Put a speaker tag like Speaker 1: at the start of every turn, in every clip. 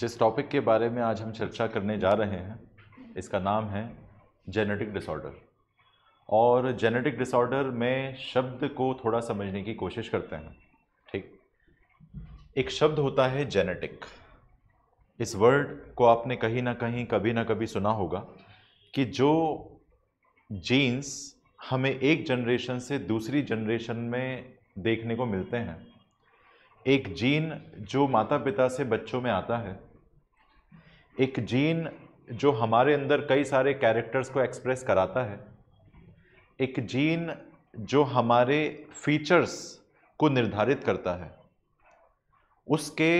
Speaker 1: जिस टॉपिक के बारे में आज हम चर्चा करने जा रहे हैं इसका नाम है जेनेटिक डिसऑर्डर और जेनेटिक डिसऑर्डर में शब्द को थोड़ा समझने की कोशिश करते हैं ठीक एक शब्द होता है जेनेटिक इस वर्ड को आपने कहीं ना कहीं कभी ना कभी सुना होगा कि जो जीन्स हमें एक जनरेशन से दूसरी जनरेशन में देखने को मिलते हैं एक जीन जो माता पिता से बच्चों में आता है एक जीन जो हमारे अंदर कई सारे कैरेक्टर्स को एक्सप्रेस कराता है एक जीन जो हमारे फीचर्स को निर्धारित करता है उसके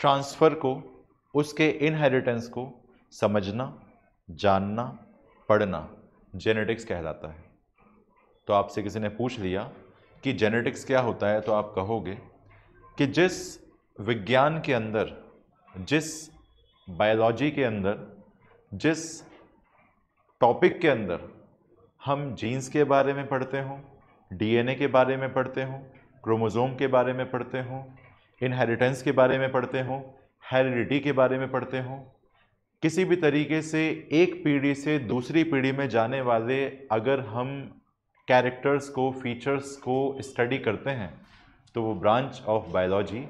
Speaker 1: ट्रांसफ़र को उसके इनहेरिटेंस को समझना जानना पढ़ना जेनेटिक्स कहलाता है तो आपसे किसी ने पूछ लिया कि जेनेटिक्स क्या होता है तो आप कहोगे कि जिस विज्ञान के अंदर जिस बायोलॉजी के अंदर जिस टॉपिक के अंदर हम जीन्स के बारे में पढ़ते हों डीएनए के बारे में पढ़ते हों क्रोमोज़ोम के बारे में पढ़ते हों इनहेरिटेंस के बारे में पढ़ते हों हेरिडिटी के बारे में पढ़ते हों किसी भी तरीके से एक पीढ़ी से दूसरी पीढ़ी में जाने वाले अगर हम कैरेक्टर्स को फीचर्स को स्टडी करते हैं तो वो ब्रांच ऑफ बायोलॉजी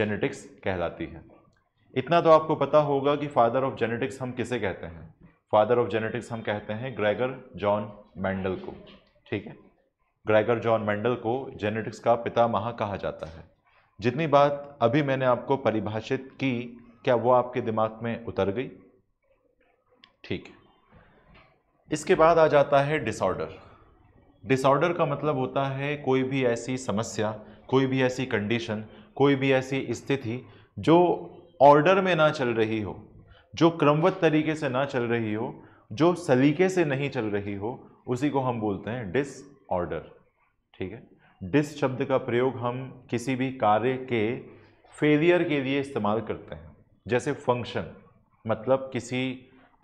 Speaker 1: जेनेटिक्स कहलाती है इतना तो आपको पता होगा कि फादर ऑफ जेनेटिक्स हम किसे कहते हैं फादर ऑफ जेनेटिक्स हम कहते हैं ग्रेगर जॉन मैंडल को ठीक है ग्रेगर जॉन मैंडल को जेनेटिक्स का पिता महा कहा जाता है जितनी बात अभी मैंने आपको परिभाषित की क्या वो आपके दिमाग में उतर गई ठीक है इसके बाद आ जाता है डिसऑर्डर डिसऑर्डर का मतलब होता है कोई भी ऐसी समस्या कोई भी ऐसी कंडीशन कोई भी ऐसी स्थिति जो ऑर्डर में ना चल रही हो जो क्रमवत तरीके से ना चल रही हो जो सलीके से नहीं चल रही हो उसी को हम बोलते हैं डिसऑर्डर ठीक है डिस शब्द का प्रयोग हम किसी भी कार्य के फेलियर के लिए इस्तेमाल करते हैं जैसे फंक्शन मतलब किसी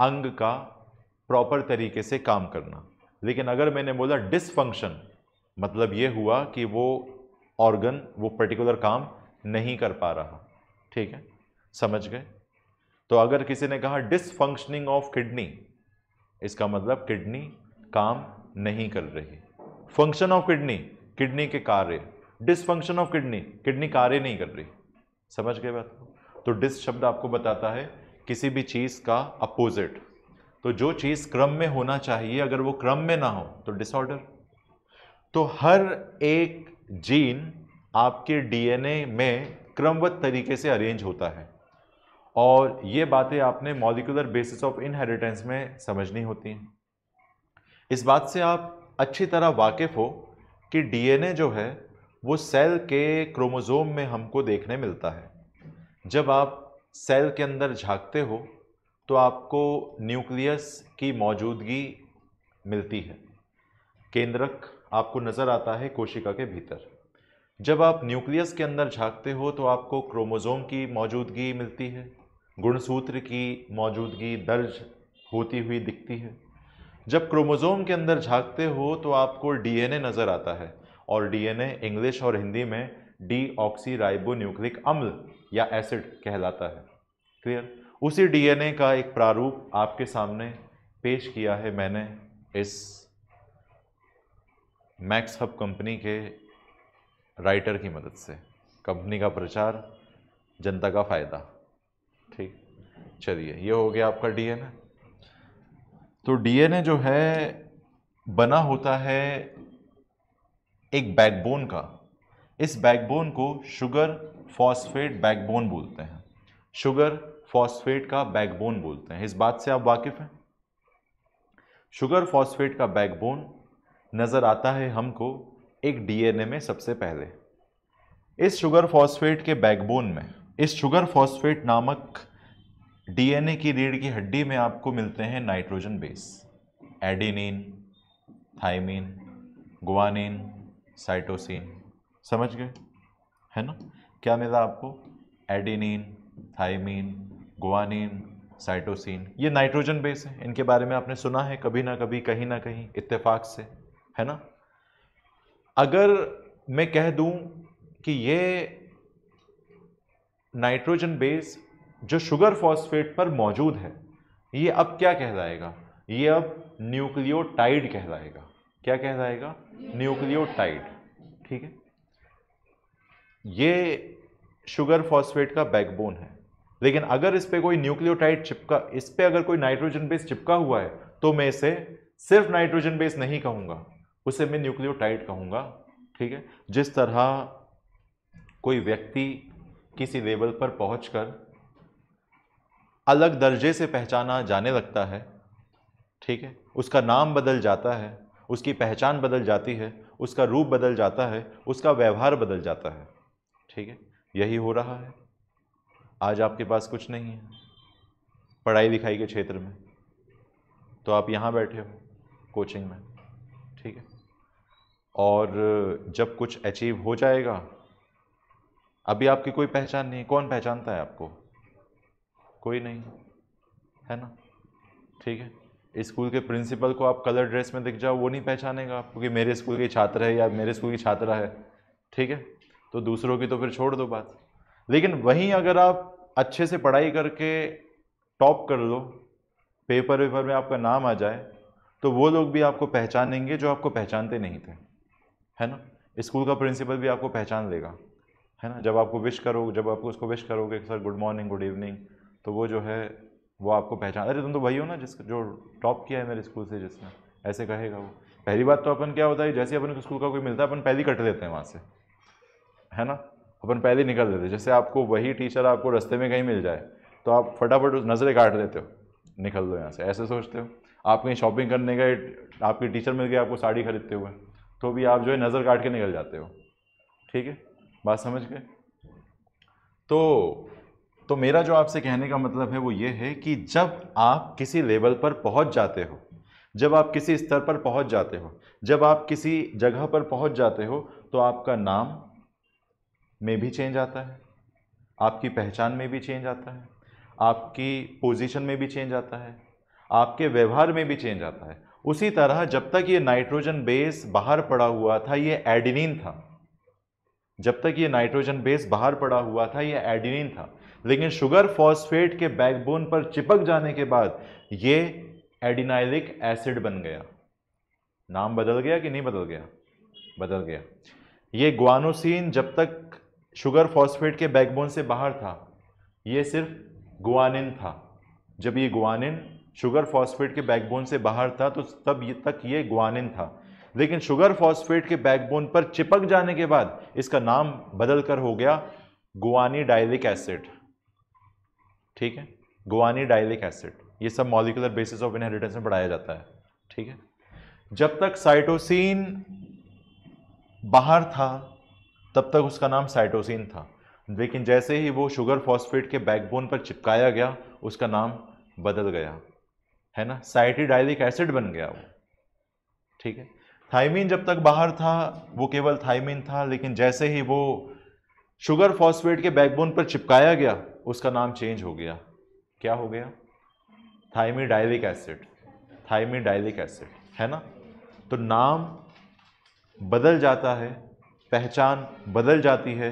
Speaker 1: अंग का प्रॉपर तरीके से काम करना लेकिन अगर मैंने बोला डिसफंक्शन मतलब ये हुआ कि वो ऑर्गन वो पर्टिकुलर काम नहीं कर पा रहा ठीक है समझ गए तो अगर किसी ने कहा डिसफंक्शनिंग ऑफ किडनी इसका मतलब किडनी काम नहीं कर रही फंक्शन ऑफ किडनी किडनी के कार्य डिसफंक्शन ऑफ किडनी किडनी कार्य नहीं कर रही समझ गए बात तो डिस शब्द आपको बताता है किसी भी चीज़ का अपोजिट तो जो चीज़ क्रम में होना चाहिए अगर वो क्रम में ना हो तो डिसऑर्डर तो हर एक जीन आपके डीएनए में क्रमवत तरीके से अरेंज होता है और ये बातें आपने मॉलिकुलर बेसिस ऑफ इनहेरिटेंस में समझनी होती हैं इस बात से आप अच्छी तरह वाकिफ़ हो कि डीएनए जो है वो सेल के क्रोमोज़ोम में हमको देखने मिलता है जब आप सेल के अंदर झांकते हो तो आपको न्यूक्लियस की मौजूदगी मिलती है केंद्रक आपको नज़र आता है कोशिका के भीतर जब आप न्यूक्लियस के अंदर झांकते हो तो आपको क्रोमोज़ोम की मौजूदगी मिलती है गुणसूत्र की मौजूदगी दर्ज होती हुई दिखती है जब क्रोमोज़ोम के अंदर झांकते हो तो आपको डीएनए नज़र आता है और डीएनए इंग्लिश और हिंदी में डी ऑक्सीराइबोन्यूक्लिक अम्ल या एसिड कहलाता है क्लियर उसी डीएनए का एक प्रारूप आपके सामने पेश किया है मैंने इस मैक्स हब कंपनी के राइटर की मदद से कंपनी का प्रचार जनता का फ़ायदा ठीक चलिए ये हो गया आपका डीएनए तो डीएनए जो है बना होता है एक बैकबोन का इस बैकबोन को शुगर फॉस्फेट बैकबोन बोलते हैं शुगर फॉस्फेट का बैकबोन बोलते हैं इस बात से आप वाकिफ हैं शुगर फॉस्फेट का बैकबोन नज़र आता है हमको एक डीएनए में सबसे पहले इस शुगर फॉस्फेट के बैकबोन में इस शुगर फॉस्फेट नामक डीएनए की रीढ़ की हड्डी में आपको मिलते हैं nitrogen base adenine thymine guanine cytosine समझ गए है ना क्या मिला आपको एडिनिन थाइमिन गुआनिन साइटोसिन ये नाइट्रोजन बेस है इनके बारे में आपने सुना है कभी ना कभी कहीं ना कहीं इत्तेफाक से है ना अगर मैं कह दूं कि ये नाइट्रोजन बेस जो शुगर फॉस्फेट पर मौजूद है ये अब क्या कहलाएगा ये अब न्यूक्लियोटाइड कहलाएगा क्या कहलाएगा न्यूक्लियोटाइड ठीक है ये शुगर फॉस्फेट का बैकबोन है लेकिन अगर इस पर कोई न्यूक्लियोटाइड चिपका इस पर अगर कोई नाइट्रोजन बेस चिपका हुआ है तो मैं इसे सिर्फ नाइट्रोजन बेस नहीं कहूँगा उसे मैं न्यूक्लियोटाइड कहूँगा ठीक है जिस तरह कोई व्यक्ति किसी लेवल पर पहुँच अलग दर्जे से पहचाना जाने लगता है ठीक है उसका नाम बदल जाता है उसकी पहचान बदल जाती है उसका रूप बदल जाता है उसका व्यवहार बदल जाता है ठीक है यही हो रहा है आज आपके पास कुछ नहीं है पढ़ाई लिखाई के क्षेत्र में तो आप यहाँ बैठे हो कोचिंग में ठीक है और जब कुछ अचीव हो जाएगा अभी आपकी कोई पहचान नहीं कौन पहचानता है आपको कोई नहीं है ना ठीक है स्कूल के प्रिंसिपल को आप कलर ड्रेस में दिख जाओ वो नहीं पहचानेगा आप क्योंकि मेरे स्कूल के छात्र है या मेरे स्कूल की छात्रा है ठीक है तो दूसरों की तो फिर छोड़ दो बात लेकिन वहीं अगर आप अच्छे से पढ़ाई करके टॉप कर लो पेपर वेपर में आपका नाम आ जाए तो वो लोग भी आपको पहचानेंगे जो आपको पहचानते नहीं थे है ना स्कूल का प्रिंसिपल भी आपको पहचान लेगा है ना जब आपको विश करो जब आपको उसको विश करोगे sir good morning good evening तो वो जो है वो आपको पहचान अरे तुम तो भाई हो ना जिस जो टॉप किया है मेरे स्कूल से जिसने ऐसे कहेगा वो पहली बात तो अपन क्या होता है जैसे अपन स्कूल का कोई मिलता है अपन पहले कट देते हैं वहाँ से है ना अपन पहले निकल देते हैं जैसे आपको वही टीचर आपको रास्ते में कहीं मिल जाए तो आप फटाफट उस नज़रें काट देते हो निकल दो यहाँ से ऐसे सोचते हो आप कहीं शॉपिंग करने गए आपकी टीचर मिल गए आपको साड़ी खरीदते हुए तो भी आप जो है नज़र काट के निकल जाते हो ठीक है बात समझ गए तो तो मेरा जो आपसे कहने का मतलब है वो ये है कि जब आप किसी लेवल पर पहुंच जाते हो जब आप किसी स्तर पर पहुंच जाते हो जब आप किसी जगह पर पहुंच जाते हो तो आपका नाम में भी चेंज आता है आपकी पहचान में भी चेंज आता है आपकी पोजीशन में भी चेंज आता है आपके व्यवहार में भी चेंज आता है उसी तरह जब तक ये नाइट्रोजन बेस बाहर पड़ा हुआ था ये एडिनिन था जब तक ये नाइट्रोजन बेस बाहर पड़ा हुआ था ये एडिनिन था लेकिन शुगर फॉस्फेट के बैकबोन पर चिपक जाने के बाद ये एडिनाइलिक एसिड बन गया नाम बदल गया कि नहीं बदल गया बदल गया ये ग्वानोसिन जब तक शुगर फॉस्फेट के बैकबोन से बाहर था ये सिर्फ गुआनिन था जब ये गुआनिन शुगर फॉस्फेट के बैकबोन से बाहर था तो तब ये तक ये गुआनिन था लेकिन शुगर फॉस्फेट के बैकबोन पर चिपक जाने के बाद इसका नाम बदल कर हो गया गुआनी डायलिक एसिड ठीक है गुआनी डायलिक एसिड ये सब मॉलिकुलर बेसिस ऑफ इनहेरिटेंस में बढ़ाया जाता है ठीक है जब तक साइटोसिन बाहर था तब तक उसका नाम साइटोसिन था लेकिन जैसे ही वो शुगर फॉस्फेट के बैकबोन पर चिपकाया गया उसका नाम बदल गया है ना साइटी डायलिक एसिड बन गया वो ठीक है थाइमिन जब तक बाहर था वो केवल थाइमिन था लेकिन जैसे ही वो शुगर फॉस्फेट के बैकबोन पर चिपकाया गया उसका नाम चेंज हो गया क्या हो गया थाइमी डायलिक एसिड थाइमी डायलिक एसिड है ना तो नाम बदल जाता है पहचान बदल जाती है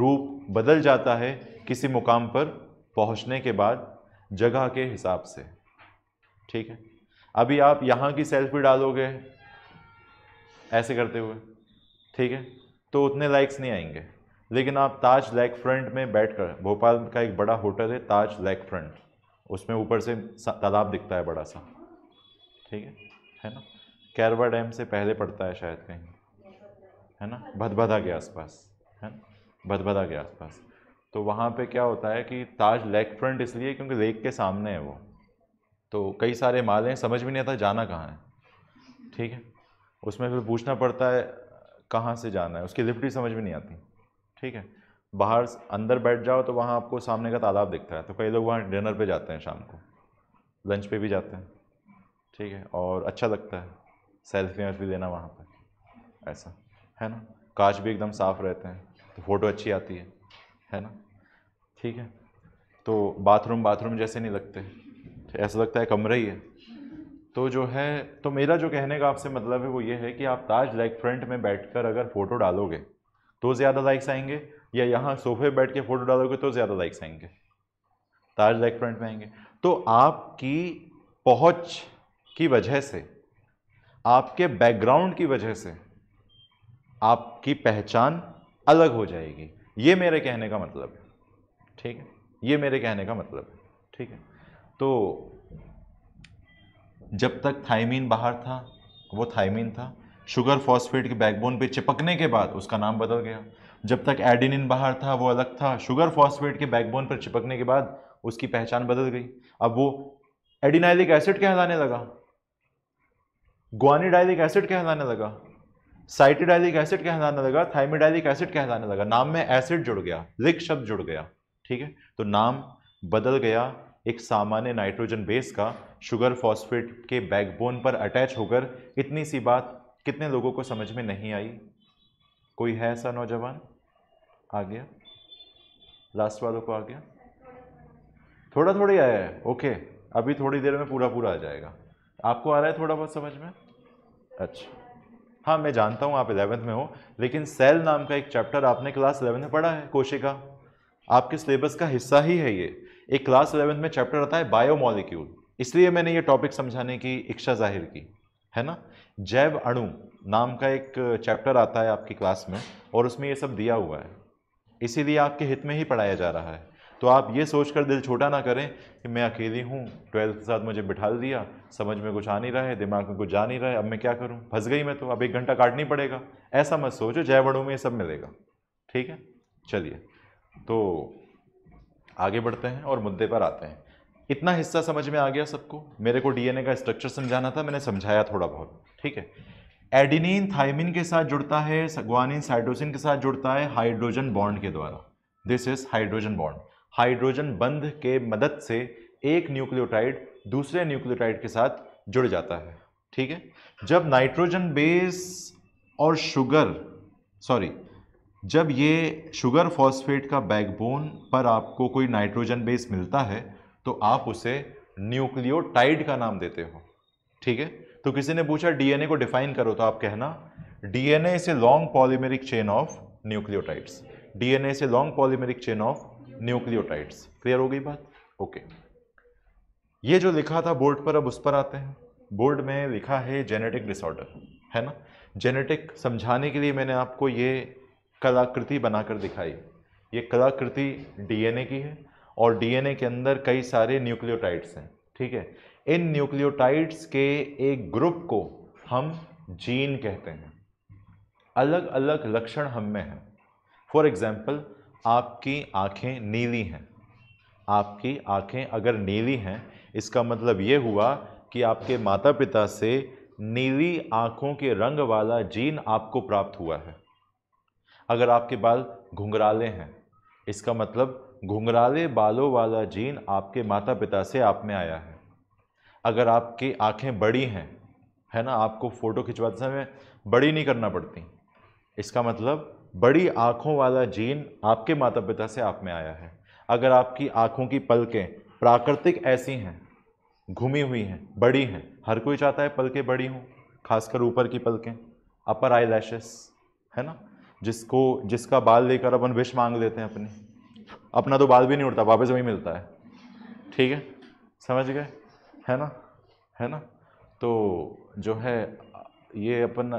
Speaker 1: रूप बदल जाता है किसी मुकाम पर पहुंचने के बाद जगह के हिसाब से ठीक है अभी आप यहाँ की सेल्फी डालोगे ऐसे करते हुए ठीक है तो उतने लाइक्स नहीं आएंगे लेकिन आप ताज लेक फ्रंट में बैठकर भोपाल का एक बड़ा होटल है ताज लेक फ्रंट उसमें ऊपर से तालाब दिखता है बड़ा सा ठीक है है ना कैरवा डैम से पहले पड़ता है शायद कहीं है ना भदभदा के आसपास है ना भदभदा के आसपास तो वहाँ पे क्या होता है कि ताज लेक फ्रंट इसलिए क्योंकि लेक के सामने है वो तो कई सारे माले हैं समझ भी नहीं आता जाना कहाँ है ठीक है उसमें फिर पूछना पड़ता है कहाँ से जाना है उसकी लिफ्टी समझ में नहीं आती ठीक है बाहर अंदर बैठ जाओ तो वहाँ आपको सामने का तालाब दिखता है तो कई लोग वहाँ डिनर पे जाते हैं शाम को लंच पे भी जाते हैं ठीक है और अच्छा लगता है सेल्फियाँ भी लेना वहाँ पर ऐसा है ना कांच भी एकदम साफ़ रहते हैं तो फ़ोटो अच्छी आती है है ना ठीक है तो बाथरूम बाथरूम जैसे नहीं लगते ऐसा लगता है कमरा ही है तो जो है तो मेरा जो कहने का आपसे मतलब है वो ये है कि आप ताज लाइक फ्रंट में बैठकर अगर फ़ोटो डालोगे तो ज़्यादा लाइक्स आएंगे या यहाँ सोफे बैठ के फ़ोटो डालोगे तो ज़्यादा लाइक्स आएंगे ताज लाइक फ्रंट में आएंगे तो आपकी पहुँच की वजह से आपके बैकग्राउंड की वजह से आपकी पहचान अलग हो जाएगी ये मेरे कहने का मतलब है ठीक है ये मेरे कहने का मतलब है ठीक है तो जब तक थाइमिन बाहर था वो थाइमिन था शुगर फॉस्फेट के बैकबोन पे चिपकने के बाद उसका नाम बदल गया जब तक एडिनिन बाहर था वो अलग था शुगर फॉस्फेट के बैकबोन पर चिपकने के बाद उसकी पहचान बदल गई अब वो एडिनाइलिक एसिड कहलाने लगा ग्वानिडाइलिक एसिड कहलाने लगा साइटिडाइलिक एसिड कहलाने लगा थाइमिडाइलिक एसिड कहलाने लगा नाम में एसिड जुड़ गया लिख शब्द जुड़ गया ठीक है तो नाम बदल गया एक सामान्य नाइट्रोजन बेस का शुगर फॉस्फेट के बैकबोन पर अटैच होकर इतनी सी बात कितने लोगों को समझ में नहीं आई कोई है ऐसा नौजवान आ गया लास्ट वालों को आ गया थोड़ा थोड़ी आया है ओके अभी थोड़ी देर में पूरा पूरा आ जाएगा आपको आ रहा है थोड़ा बहुत समझ में अच्छा हाँ मैं जानता हूँ आप इलेवेंथ में हो लेकिन सेल नाम का एक चैप्टर आपने क्लास इलेवेंथ में पढ़ा है कोशिका आपके सिलेबस का हिस्सा ही है ये एक क्लास इलेवेंथ में चैप्टर आता है बायोमोलिक्यूल इसलिए मैंने ये टॉपिक समझाने की इच्छा जाहिर की है ना जैव अणु नाम का एक चैप्टर आता है आपकी क्लास में और उसमें ये सब दिया हुआ है इसीलिए आपके हित में ही पढ़ाया जा रहा है तो आप ये सोच कर दिल छोटा ना करें कि मैं अकेली हूँ ट्वेल्थ के साथ मुझे बिठा दिया समझ में कुछ आ नहीं रहा है दिमाग में कुछ जा नहीं रहा है अब मैं क्या करूँ फंस गई मैं तो अब एक घंटा काटनी पड़ेगा ऐसा मत सोचो जैव अणु में ये सब मिलेगा ठीक है चलिए तो आगे बढ़ते हैं और मुद्दे पर आते हैं इतना हिस्सा समझ में आ गया सबको मेरे को डीएनए का स्ट्रक्चर समझाना था मैंने समझाया थोड़ा बहुत ठीक है एडिनिन थाइमिन के साथ जुड़ता है सगवानिन साइटोसिन के साथ जुड़ता है हाइड्रोजन बॉन्ड के द्वारा this is hydrogen bond hydrogen बंध के मदद से एक न्यूक्लियोटाइड दूसरे न्यूक्लियोटाइड के साथ जुड़ जाता है ठीक है जब नाइट्रोजन बेस और शुगर सॉरी जब ये शुगर फॉस्फेट का बैकबोन पर आपको कोई नाइट्रोजन बेस मिलता है तो आप उसे न्यूक्लियोटाइड का नाम देते हो ठीक है तो किसी ने पूछा डीएनए को डिफाइन करो तो आप कहना DNA is a long polymeric chain of nucleotides DNA is a long polymeric chain of nucleotides clear हो गई बात ओके ये जो लिखा था बोर्ड पर अब उस पर आते हैं बोर्ड में लिखा है जेनेटिक डिसऑर्डर है ना जेनेटिक समझाने के लिए मैंने आपको ये कलाकृति बनाकर दिखाई ये कलाकृति डीएनए की है और डीएनए के अंदर कई सारे न्यूक्लियोटाइड्स हैं ठीक है इन न्यूक्लियोटाइड्स के एक ग्रुप को हम जीन कहते हैं अलग अलग लक्षण हम में हैं फॉर एग्ज़ाम्पल आपकी आँखें नीली हैं आपकी आँखें अगर नीली हैं इसका मतलब ये हुआ कि आपके माता पिता से नीली आँखों के रंग वाला जीन आपको प्राप्त हुआ है अगर आपके बाल घुंघराले हैं इसका मतलब घुंघराले बालों वाला जीन आपके माता पिता से आप में आया है अगर आपकी आंखें बड़ी हैं है ना आपको फ़ोटो खिंचवाते समय बड़ी नहीं करना पड़ती इसका मतलब बड़ी आँखों वाला जीन आपके माता पिता से आप में आया है अगर आपकी आँखों की पलकें प्राकृतिक ऐसी हैं घुमी हुई हैं बड़ी हैं हर कोई चाहता है पलकें बड़ी हों खासकर ऊपर की पलकें अपर आई है ना जिसको जिसका बाल लेकर अपन विश मांग लेते हैं अपने अपना तो बाल भी नहीं उड़ता वापस वही मिलता है ठीक है समझ गए है ना है ना तो जो है ये अपन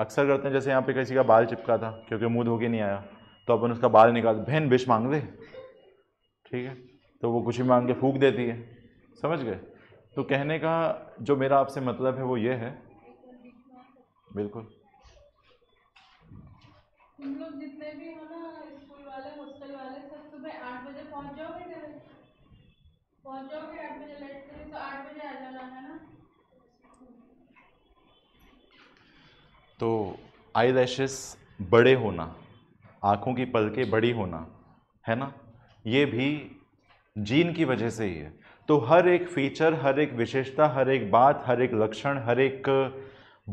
Speaker 1: अक्सर करते हैं जैसे यहाँ पे किसी का बाल चिपका था क्योंकि मुँह धो के नहीं आया तो अपन उसका बाल निकाल बहन विश मांग दे ठीक है तो वो कुछ भी मांग के फूक देती है समझ गए तो कहने का जो मेरा आपसे मतलब है वो ये है बिल्कुल तुम लोग जितने भी हो ना स्कूल वाले हॉस्टल वाले सब सुबह आठ बजे पहुंच जाओगे घर पहुंच जाओगे आठ बजे तो आठ बजे आ जाना है ना तो आई रैशेस बड़े होना आँखों की पलकें बड़ी होना है ना ये भी जीन की वजह से ही है तो हर एक फीचर हर एक विशेषता हर एक बात हर एक लक्षण हर एक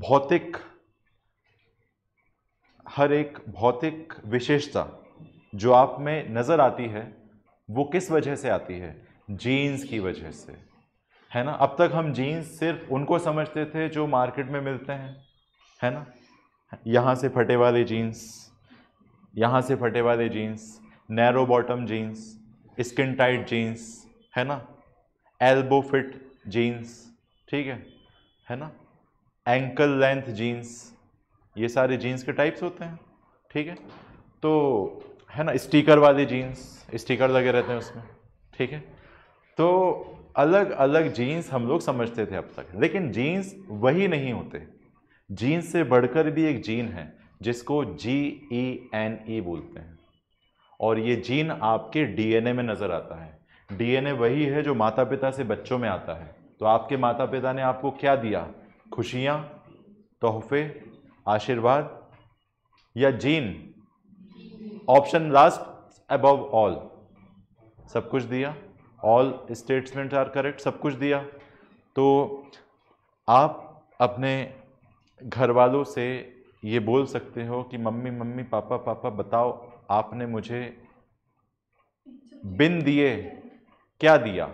Speaker 1: भौतिक हर एक भौतिक विशेषता जो आप में नज़र आती है वो किस वजह से आती है जीन्स की वजह से है ना अब तक हम जीन्स सिर्फ उनको समझते थे जो मार्केट में मिलते हैं है ना यहाँ से फटे वाले जीन्स यहाँ से फटे वाले jeans narrow bottom jeans skin tight jeans है ना एल्बो फिट जीन्स ठीक है है ना एंकल लेंथ जीन्स ये सारे जीन्स के टाइप्स होते हैं ठीक है तो है ना स्टिकर वाले जीन्स स्टिकर लगे रहते हैं उसमें ठीक है तो अलग अलग जीन्स हम लोग समझते थे अब तक लेकिन जीन्स वही नहीं होते जीन्स से बढ़कर भी एक जीन है जिसको जी ई एन ई बोलते हैं और ये जीन आपके डीएनए में नज़र आता है डीएनए वही है जो माता पिता से बच्चों में आता है तो आपके माता पिता ने आपको क्या दिया खुशियाँ तोहफे आशीर्वाद या जीन ऑप्शन लास्ट अबव ऑल सब कुछ दिया ऑल स्टेटमेंट आर करेक्ट सब कुछ दिया तो आप अपने घर वालों से ये बोल सकते हो कि मम्मी मम्मी पापा पापा बताओ आपने मुझे बिन दिए क्या दिया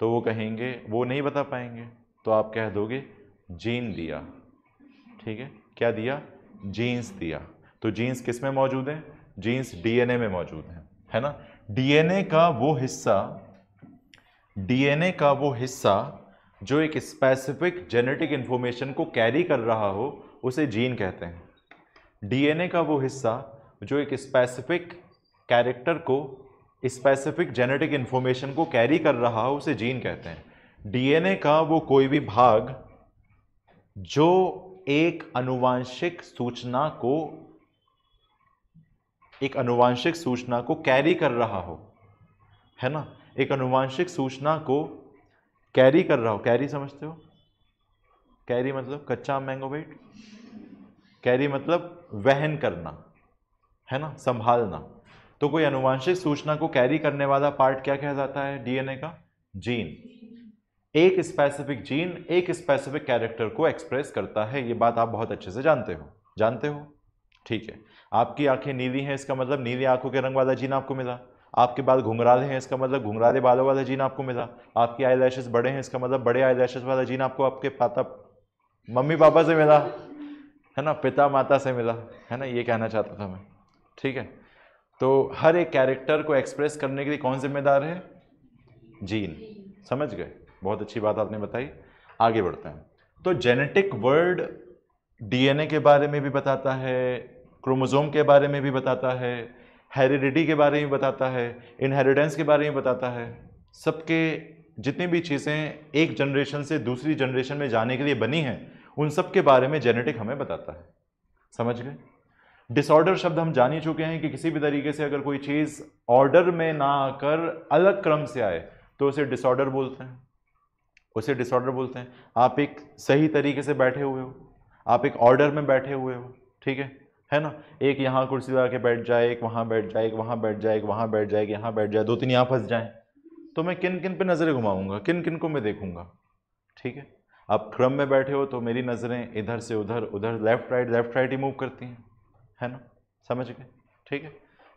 Speaker 1: तो वो कहेंगे वो नहीं बता पाएंगे तो आप कह दोगे जीन दिया ठीक है क्या दिया जीन्स दिया तो जीन्स किस में मौजूद हैं जीन्स डीएनए में मौजूद हैं है ना डीएनए का वो हिस्सा डीएनए का वो हिस्सा जो एक स्पेसिफिक जेनेटिक इन्फॉर्मेशन को कैरी कर रहा हो उसे जीन कहते हैं डीएनए का वो हिस्सा जो एक स्पेसिफिक कैरेक्टर को स्पेसिफिक जेनेटिक इन्फॉर्मेशन को कैरी कर रहा हो उसे जीन कहते हैं डीएनए का वो कोई भी भाग जो एक अनुवांशिक सूचना को एक अनुवांशिक सूचना को कैरी कर रहा हो है ना एक अनुवांशिक सूचना को कैरी कर रहा हो कैरी समझते हो कैरी मतलब कच्चा मैंगो वेट कैरी मतलब वहन करना है ना संभालना तो कोई अनुवांशिक सूचना को कैरी करने वाला पार्ट क्या कहा जाता है डीएनए का जीन एक स्पेसिफिक जीन एक स्पेसिफिक कैरेक्टर को एक्सप्रेस करता है ये बात आप बहुत अच्छे से जानते हो जानते हो ठीक है आपकी आंखें नीली हैं इसका मतलब नीली आंखों के रंग वाला जीन आपको मिला आपके बाल घुंघराले हैं इसका मतलब घुंघराले बालों वाला जीन आपको मिला आपकी आई लैशेज बड़े हैं इसका मतलब बड़े आई लैशेज वाला जीन आपको आपके पाता मम्मी पापा से मिला है ना पिता माता से मिला है ना ये कहना चाहता था मैं ठीक है तो हर एक कैरेक्टर को एक्सप्रेस करने के लिए कौन जिम्मेदार है जीन समझ गए बहुत अच्छी बात आपने बताई आगे बढ़ते हैं तो जेनेटिक वर्ड डीएनए के बारे में भी बताता है क्रोमोजोम के बारे में भी बताता है हेरिडिटी के बारे में बताता है इनहेरिटेंस के बारे में बताता है सबके जितनी भी चीज़ें एक जनरेशन से दूसरी जनरेशन में जाने के लिए बनी हैं उन सब के बारे में जेनेटिक हमें बताता है समझ गए डिसऑर्डर शब्द हम जान ही चुके हैं कि किसी भी तरीके से अगर कोई चीज़ ऑर्डर में ना आकर अलग क्रम से आए तो उसे डिसऑर्डर बोलते हैं उसे डिसऑर्डर बोलते हैं आप एक सही तरीके से बैठे हुए हो आप एक ऑर्डर में बैठे हुए हो ठीक है है ना एक यहाँ कुर्सी लगा के बैठ जाए एक वहाँ बैठ जाए एक वहाँ बैठ जाए एक वहाँ बैठ जाए एक यहाँ बैठ जाए दो तीन यहाँ फंस जाएँ तो मैं किन किन पर नज़रें घुमाऊँगा किन किन को मैं देखूँगा ठीक है आप क्रम में बैठे हो तो मेरी नज़रें इधर से उधर उधर लेफ्ट राइट लेफ्ट राइट ही मूव करती हैं है ना समझ गए ठीक है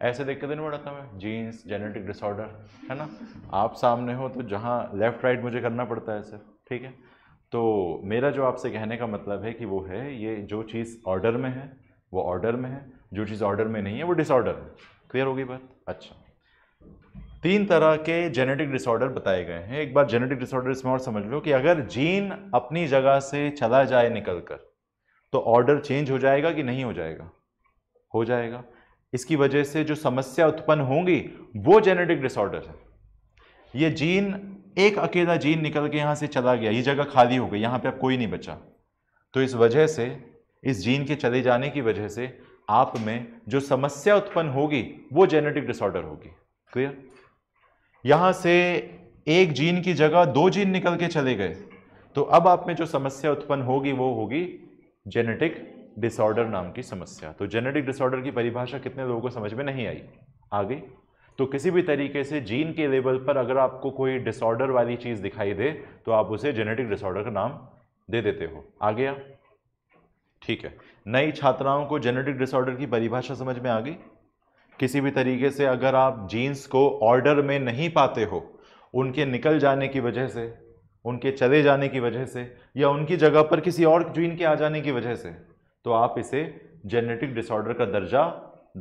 Speaker 1: ऐसे देख के तो नहीं बड़ा था मैं जीन्स जेनेटिक डिसऑर्डर है ना आप सामने हो तो जहाँ लेफ़्ट राइट मुझे करना पड़ता है सिर्फ ठीक है तो मेरा जो आपसे कहने का मतलब है कि वो है ये जो चीज़ ऑर्डर में है वो ऑर्डर में है जो चीज़ ऑर्डर में नहीं है वो डिसऑर्डर है क्लियर होगी बात अच्छा तीन तरह के जेनेटिक डिसऑर्डर बताए गए हैं एक बार जेनेटिक डिसऑर्डर इसमें और समझ लो कि अगर जीन अपनी जगह से चला जाए निकल कर तो ऑर्डर चेंज हो जाएगा कि नहीं हो जाएगा हो जाएगा इसकी वजह से जो समस्या उत्पन्न होंगी वो जेनेटिक डिसऑर्डर है ये जीन एक अकेला जीन निकल के यहाँ से चला गया ये जगह खाली हो गई यहाँ पे अब कोई नहीं बचा तो इस वजह से इस जीन के चले जाने की वजह से आप में जो समस्या उत्पन्न होगी वो जेनेटिक डिसऑर्डर होगी क्लियर यहाँ से एक जीन की जगह दो जीन निकल के चले गए तो अब आप में जो समस्या उत्पन्न होगी वो होगी जेनेटिक डिसऑर्डर नाम की समस्या तो जेनेटिक डिसऑर्डर की परिभाषा कितने लोगों को समझ में नहीं आई आ गई तो किसी भी तरीके से जीन के लेवल पर अगर आपको कोई डिसऑर्डर वाली चीज़ दिखाई दे तो आप उसे जेनेटिक डिसऑर्डर का नाम दे देते हो आ गया ठीक है नई छात्राओं को जेनेटिक डिसऑर्डर की परिभाषा समझ में आ गई किसी भी तरीके से अगर आप जीन्स को ऑर्डर में नहीं पाते हो उनके निकल जाने की वजह से उनके चले जाने की वजह से या उनकी जगह पर किसी और जीन के आ जाने की वजह से तो आप इसे जेनेटिक डिसऑर्डर का दर्जा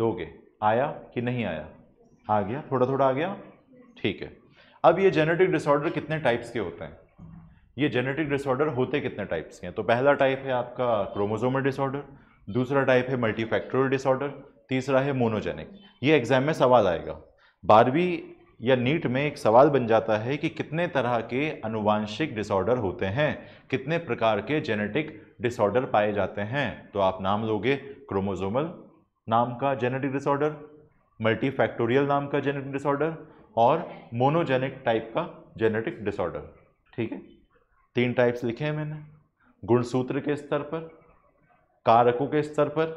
Speaker 1: दोगे आया कि नहीं आया आ गया थोड़ा थोड़ा आ गया ठीक है अब ये जेनेटिक डिसऑर्डर कितने टाइप्स के होते हैं ये जेनेटिक डिसऑर्डर होते कितने टाइप्स के हैं तो पहला टाइप है आपका क्रोमोजोमल डिसऑर्डर दूसरा टाइप है मल्टीफैक्टोरियल डिसऑर्डर तीसरा है मोनोजेनिक ये एग्जाम में सवाल आएगा बारहवीं या नीट में एक सवाल बन जाता है कि कितने तरह के अनुवांशिक डिसऑर्डर होते हैं कितने प्रकार के जेनेटिक डिसऑर्डर पाए जाते हैं तो आप नाम लोगे क्रोमोजोमल नाम का जेनेटिक डिसऑर्डर मल्टीफैक्टोरियल नाम का जेनेटिक डिसऑर्डर और मोनोजेनिक टाइप का जेनेटिक डिसऑर्डर ठीक है तीन टाइप्स लिखे हैं मैंने गुणसूत्र के स्तर पर कारकों के स्तर पर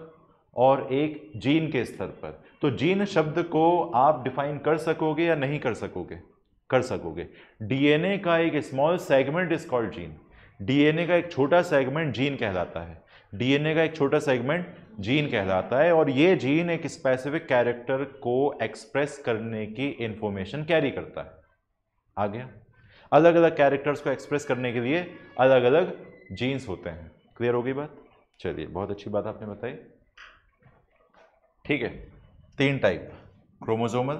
Speaker 1: और एक जीन के स्तर पर तो जीन शब्द को आप डिफाइन कर सकोगे या नहीं कर सकोगे कर सकोगे डीएनए का एक small segment is called gene DNA का एक छोटा सेगमेंट जीन कहलाता है डीएनए का एक छोटा सेगमेंट जीन कहलाता है और ये जीन एक स्पेसिफिक कैरेक्टर को एक्सप्रेस करने की इंफॉर्मेशन कैरी करता है आ गया अलग अलग कैरेक्टर्स को एक्सप्रेस करने के लिए अलग अलग जीन्स होते हैं क्लियर होगी बात चलिए बहुत अच्छी बात आपने बताई ठीक है तीन टाइप क्रोमोजोमल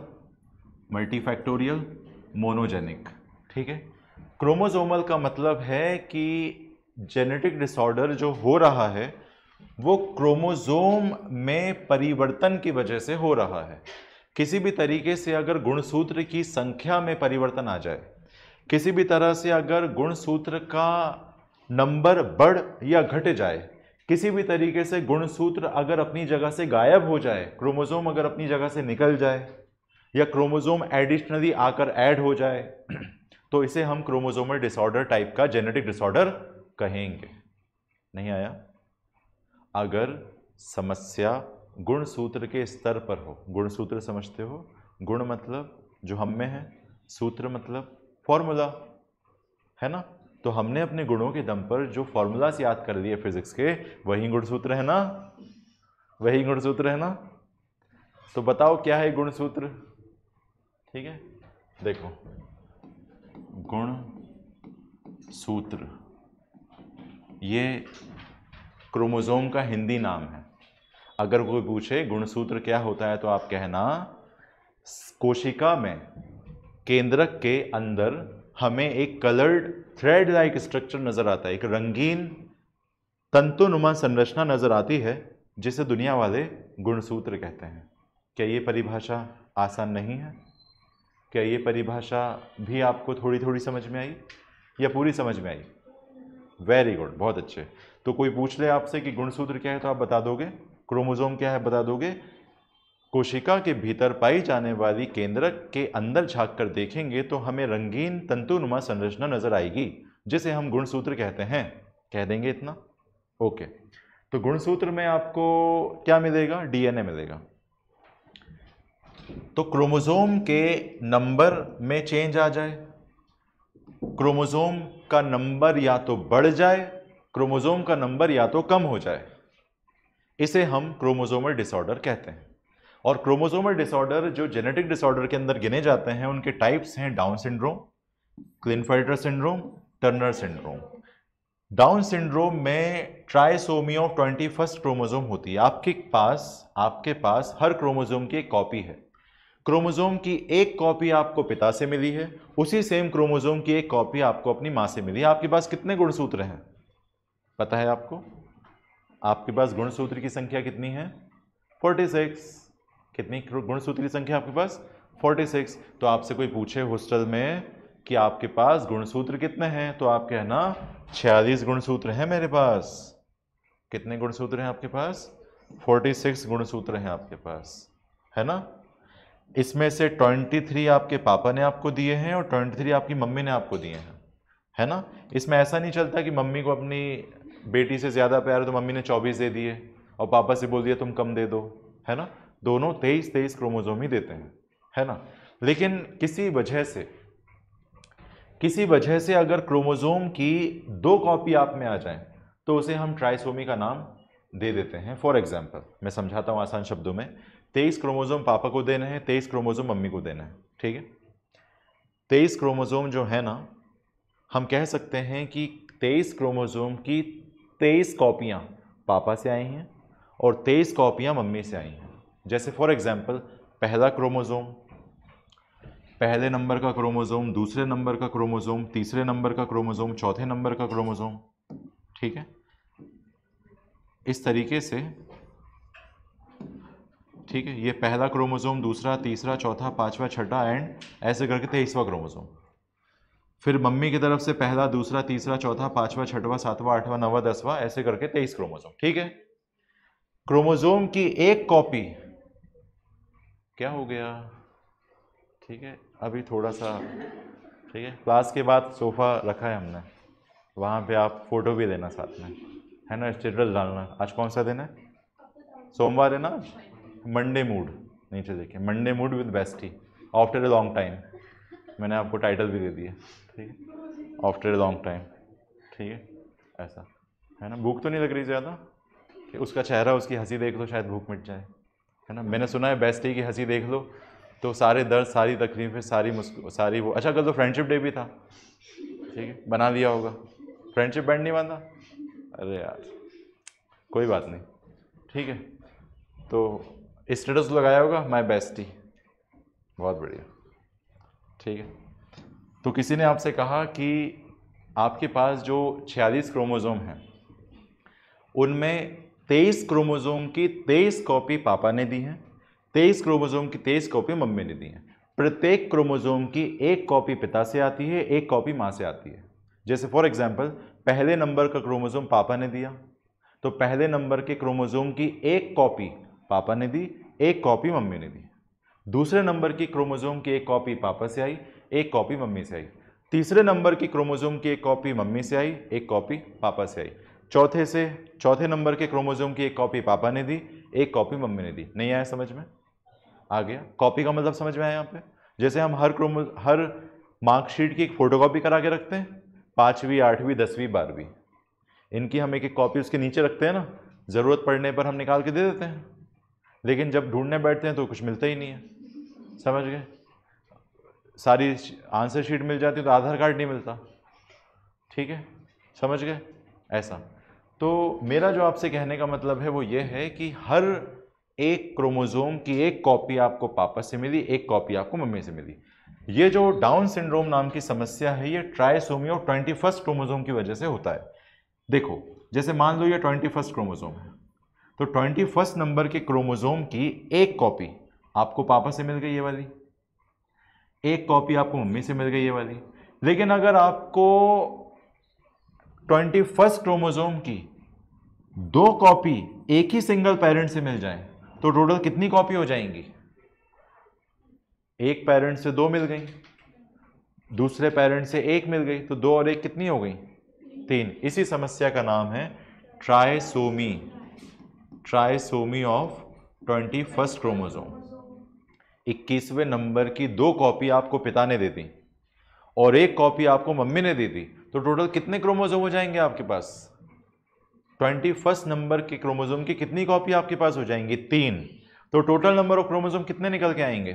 Speaker 1: मल्टीफैक्टोरियल मोनोजेनिक ठीक है क्रोमोजोमल का मतलब है कि जेनेटिक डिसऑर्डर जो हो रहा है वो क्रोमोजोम में परिवर्तन की वजह से हो रहा है किसी भी तरीके से अगर गुणसूत्र की संख्या में परिवर्तन आ जाए किसी भी तरह से अगर गुणसूत्र का नंबर बढ़ या घट जाए किसी भी तरीके से गुणसूत्र अगर अपनी जगह से गायब हो जाए क्रोमोजोम अगर अपनी जगह से निकल जाए या क्रोमोजोम एडिशनली आकर ऐड हो जाए तो इसे हम क्रोमोजोमल डिसऑर्डर टाइप का जेनेटिक डिसऑर्डर कहेंगे नहीं आया अगर समस्या गुणसूत्र के स्तर पर हो गुणसूत्र समझते हो गुण मतलब जो हम में है सूत्र मतलब फॉर्मूला है ना तो हमने अपने गुणों के दम पर जो फॉर्मूलाज याद कर लिए फिजिक्स के वही गुणसूत्र है ना वही गुणसूत्र है ना तो बताओ क्या है गुणसूत्र ठीक है देखो गुण सूत्र ये क्रोमोजोम का हिंदी नाम है अगर कोई पूछे गुणसूत्र क्या होता है तो आप कहना कोशिका में केंद्रक के अंदर हमें एक कलर्ड थ्रेड लाइक स्ट्रक्चर नज़र आता है एक रंगीन तंतुनुमा संरचना नज़र आती है जिसे दुनिया वाले गुणसूत्र कहते हैं क्या ये परिभाषा आसान नहीं है क्या ये परिभाषा भी आपको थोड़ी थोड़ी समझ में आई या पूरी समझ में आई वेरी गुड बहुत अच्छे तो कोई पूछ ले आपसे कि गुणसूत्र क्या है तो आप बता दोगे क्रोमोजोम क्या है बता दोगे कोशिका के भीतर पाई जाने वाली केंद्रक के अंदर झाँक कर देखेंगे तो हमें रंगीन तंतुनुमा संरचना नजर आएगी जिसे हम गुणसूत्र कहते हैं कह देंगे इतना ओके तो गुणसूत्र में आपको क्या मिलेगा डीएनए मिलेगा तो क्रोमोसोम के नंबर में चेंज आ जाए क्रोमोसोम का नंबर या तो बढ़ जाए क्रोमोसोम का नंबर या तो कम हो जाए इसे हम क्रोमोसोमल डिसऑर्डर कहते हैं और क्रोमोसोमल डिसऑर्डर जो जेनेटिक डिसऑर्डर के अंदर गिने जाते हैं उनके टाइप्स हैं Down syndrome Klinefelter syndrome Turner syndrome Down syndrome में trisomy of twenty first chromosome होती है आपके पास आपके पास हर क्रोमोजोम की एक कॉपी है क्रोमोजोम की एक कॉपी आपको पिता से मिली है उसी सेम क्रोमोजोम की एक कॉपी आपको अपनी माँ से मिली है आपके पास कितने गुणसूत्र हैं पता है आपको आपके पास गुणसूत्र की संख्या कितनी है फोर्टी सिक्स कितनी गुणसूत्री संख्या आपके पास 46 तो आपसे कोई पूछे हॉस्टल में कि आपके पास गुणसूत्र कितने हैं तो आप कहना छियालीस गुणसूत्र हैं मेरे पास कितने गुणसूत्र हैं आपके पास 46 गुणसूत्र हैं आपके पास है ना इसमें से 23 आपके पापा ने आपको दिए हैं और 23 आपकी मम्मी ने आपको दिए हैं है ना इसमें ऐसा नहीं चलता कि मम्मी को अपनी बेटी से ज़्यादा प्यार है तो मम्मी ने 24 दे दिए और पापा से बोल दिया तुम कम दे दो है ना दोनों तेईस तेईस क्रोमोजोम ही देते हैं है ना लेकिन किसी वजह से किसी वजह से अगर क्रोमोजोम की दो कॉपी आप में आ जाए तो उसे हम ट्राइसोमी का नाम दे देते हैं फॉर एग्जाम्पल मैं समझाता हूँ आसान शब्दों में तेईस क्रोमोजोम पापा को देना है तेईस क्रोमोजोम मम्मी को देना है ठीक है तेईस क्रोमोजोम जो है ना हम कह सकते हैं कि तेईस क्रोमोजोम की तेईस कॉपियाँ पापा से आई हैं और तेईस कॉपियाँ मम्मी से आई हैं जैसे फॉर एग्जांपल पहला क्रोमोज़ोम पहले नंबर का क्रोमोज़ोम दूसरे नंबर का क्रोमोज़ोम तीसरे नंबर का क्रोमोज़ोम चौथे नंबर का क्रोमोज़ोम ठीक है इस तरीके से ठीक है ये पहला क्रोमोज़ोम दूसरा तीसरा चौथा पांचवा छठा एंड ऐसे करके तेईसवा क्रोमोज़ोम फिर मम्मी की तरफ से पहला दूसरा तीसरा चौथा पांचवा छठवा सातवा आठवां नवा दसवा ऐसे करके तेईस क्रोमोज़ोम ठीक है क्रोमोज़ोम की एक कॉपी क्या हो गया ठीक है अभी थोड़ा सा ठीक है क्लास के बाद सोफ़ा रखा है हमने वहाँ पे आप फ़ोटो भी देना साथ में है ना स्टेटस डालना आज कौन सा दिन है सोमवार है ना मंडे मूड नीचे देखिए Monday mood with bestie after a long time मैंने आपको टाइटल भी दे दिया ठीक है आफ्टर ए लॉन्ग टाइम ठीक है ऐसा है ना भूख तो नहीं लग रही ज़्यादा उसका चेहरा उसकी हंसी देख तो शायद भूख मिट जाए है ना मैंने सुना है बेस्ट की हंसी देख लो तो सारे दर्द सारी तकलीफें सारी मुस्कु सारी वो अच्छा कल तो फ्रेंडशिप डे भी था ठीक है बना लिया होगा फ्रेंडशिप बैंड नहीं बांधा अरे यार कोई बात नहीं ठीक है तो स्टेटस लगाया होगा माय बेस्टी बहुत बढ़िया ठीक है तो किसी ने आपसे कहा कि आपके पास जो 46 क्रोमोज़ोम हैं उनमें तेईस क्रोमोजोम की तेईस कॉपी पापा ने दी है तेईस क्रोमोजोम की तेईस कॉपी मम्मी ने दी है प्रत्येक क्रोमोजोम की एक कॉपी पिता से आती है एक कॉपी माँ से आती है जैसे फॉर एग्जाम्पल पहले नंबर का क्रोमोजोम पापा ने दिया तो पहले नंबर के क्रोमोजोम की एक कॉपी पापा ने दी एक कॉपी मम्मी ने दी दूसरे नंबर की क्रोमोजोम की एक कॉपी पापा से आई एक कॉपी मम्मी से आई तीसरे नंबर की क्रोमोजोम की एक कॉपी मम्मी से आई एक कॉपी पापा से आई चौथे से चौथे नंबर के क्रोमोजोम की एक कॉपी पापा ने दी एक कॉपी मम्मी ने दी नहीं आया समझ में आ गया कॉपी का मतलब समझ में आया यहाँ पे जैसे हम हर क्रोमो हर मार्कशीट की एक फ़ोटोकॉपी करा के रखते हैं पाँचवीं आठवीं दसवीं बारहवीं इनकी हम एक एक कॉपी उसके नीचे रखते हैं ना ज़रूरत पड़ने पर हम निकाल के दे देते हैं लेकिन जब ढूंढने बैठते हैं तो कुछ मिलता ही नहीं है समझ गए सारी आंसर शीट मिल जाती है तो आधार कार्ड नहीं मिलता ठीक है समझ गए ऐसा तो मेरा जो आपसे कहने का मतलब है वो ये है कि हर एक क्रोमोज़ोम की एक कॉपी आपको पापा से मिली एक कॉपी आपको मम्मी से मिली ये जो डाउन सिंड्रोम नाम की समस्या है ये ट्राइसोमी और ट्वेंटी फर्स्ट क्रोमोजोम की वजह से होता है देखो जैसे मान लो ये ट्वेंटी फर्स्ट क्रोमोजोम है तो ट्वेंटी फर्स्ट नंबर के क्रोमोजोम की एक कॉपी आपको पापा से मिल गई ये वाली एक कॉपी आपको मम्मी से मिल गई ये वाली लेकिन अगर आपको ट्वेंटी फर्स्ट क्रोमोजोम की दो कॉपी एक ही सिंगल पेरेंट से मिल जाए तो टोटल कितनी कॉपी हो जाएंगी एक पेरेंट से दो मिल गई दूसरे पेरेंट से एक मिल गई तो दो और एक कितनी हो गई तीन इसी समस्या का नाम है trisomy trisomy of twenty first chromosome इक्कीसवें नंबर की दो कॉपी आपको पिता ने दे दी और एक कॉपी आपको मम्मी ने दे दी तो टोटल कितने क्रोमोजोम हो जाएंगे आपके पास ट्वेंटी फर्स्ट नंबर के क्रोमोजोम की कितनी कॉपी आपके पास हो जाएंगी तीन तो टोटल नंबर ऑफ क्रोमोजोम कितने निकल के आएंगे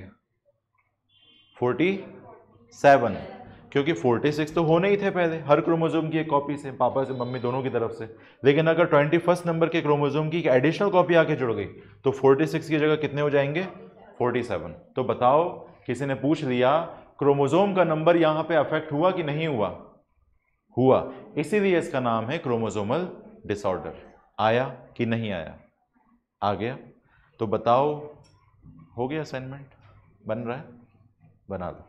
Speaker 1: फोर्टी सेवन क्योंकि फोर्टी सिक्स तो होने ही थे पहले हर क्रोमोजोम की एक कॉपी से पापा से मम्मी दोनों की तरफ से लेकिन अगर ट्वेंटी फर्स्ट नंबर के क्रोमोजोम की एक एडिशनल कॉपी आके जुड़ गई तो फोर्टी सिक्स की जगह कितने हो जाएंगे फोर्टी सेवन तो बताओ किसी ने पूछ लिया क्रोमोजोम का नंबर यहाँ पे अफेक्ट हुआ कि नहीं हुआ हुआ इसीलिए इसका नाम है क्रोमोजोमल डिसऑर्डर आया कि नहीं आया आ गया तो बताओ हो गया असाइनमेंट बन रहा है बना लो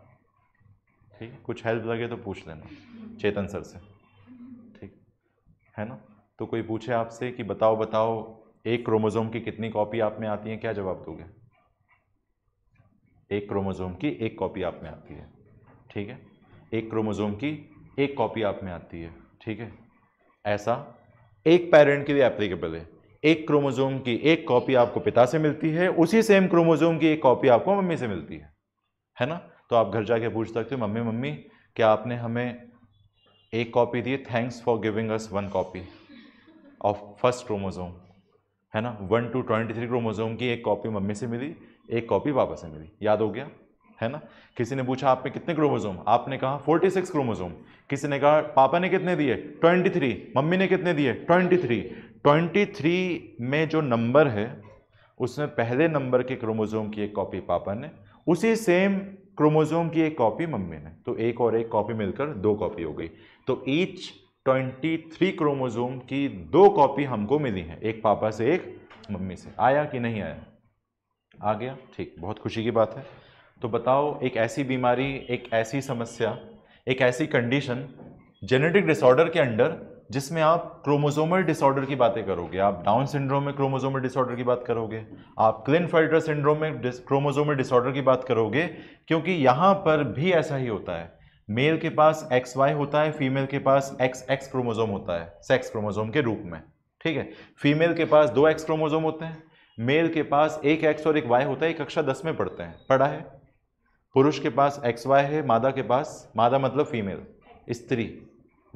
Speaker 1: ठीक कुछ हेल्प लगे तो पूछ लेना चेतन सर से ठीक है ना तो कोई पूछे आपसे कि बताओ बताओ एक क्रोमोजोम की कितनी कॉपी आप में आती हैं क्या जवाब दोगे एक क्रोमोज़ोम की एक कॉपी आप में आती है ठीक है एक क्रोमोज़ोम की एक कॉपी आप में आती है ठीक है ऐसा एक पेरेंट के लिए एप्लीकेबल है एक क्रोमोज़ोम की एक कॉपी आपको पिता से मिलती है उसी सेम क्रोमोज़ोम की एक कॉपी आपको मम्मी से मिलती है है ना तो आप घर जाके पूछ सकते हो मम्मी मम्मी क्या आपने हमें एक कॉपी दी thanks for giving us one copy of first chromosome है ना one two twenty three chromosome की एक कॉपी मम्मी से मिली एक कॉपी वापस है मेरी याद हो गया है ना किसी ने पूछा आप में कितने क्रोमोजोम आपने कहा 46 क्रोमोजोम किसी ने कहा पापा ने कितने दिए 23 मम्मी ने कितने दिए 23 23 में जो नंबर है उसमें पहले नंबर के क्रोमोजोम की एक कॉपी पापा ने उसी सेम क्रोमोजोम की एक कॉपी मम्मी ने तो एक और एक कॉपी मिलकर दो कॉपी हो गई तो ईच 23 क्रोमोजोम की दो कॉपी हमको मिली हैं एक पापा से एक मम्मी से आया कि नहीं आया आ गया ठीक बहुत खुशी की बात है तो बताओ एक ऐसी बीमारी एक ऐसी समस्या एक ऐसी कंडीशन जेनेटिक डिसऑर्डर के अंडर जिसमें आप क्रोमोजोमल डिसऑर्डर की बातें करोगे आप डाउन सिंड्रोम में क्रोमोजोमल डिसऑर्डर की बात करोगे आप क्लिनफेल्टर सिंड्रोम में क्रोमोजोमल डिसऑर्डर की बात करोगे क्योंकि यहाँ पर भी ऐसा ही होता है मेल के पास एक्स वाई होता है फीमेल के पास एक्स एक्स क्रोमोजोम होता है सेक्स क्रोमोजोम के रूप में ठीक है फीमेल के पास दो एक्स क्रोमोजोम होते हैं मेल के पास एक एक्स और एक वाई होता है एक कक्षा दस में पढ़ते हैं पढ़ा है पुरुष के पास एक्स वाई है मादा के पास मादा मतलब फीमेल स्त्री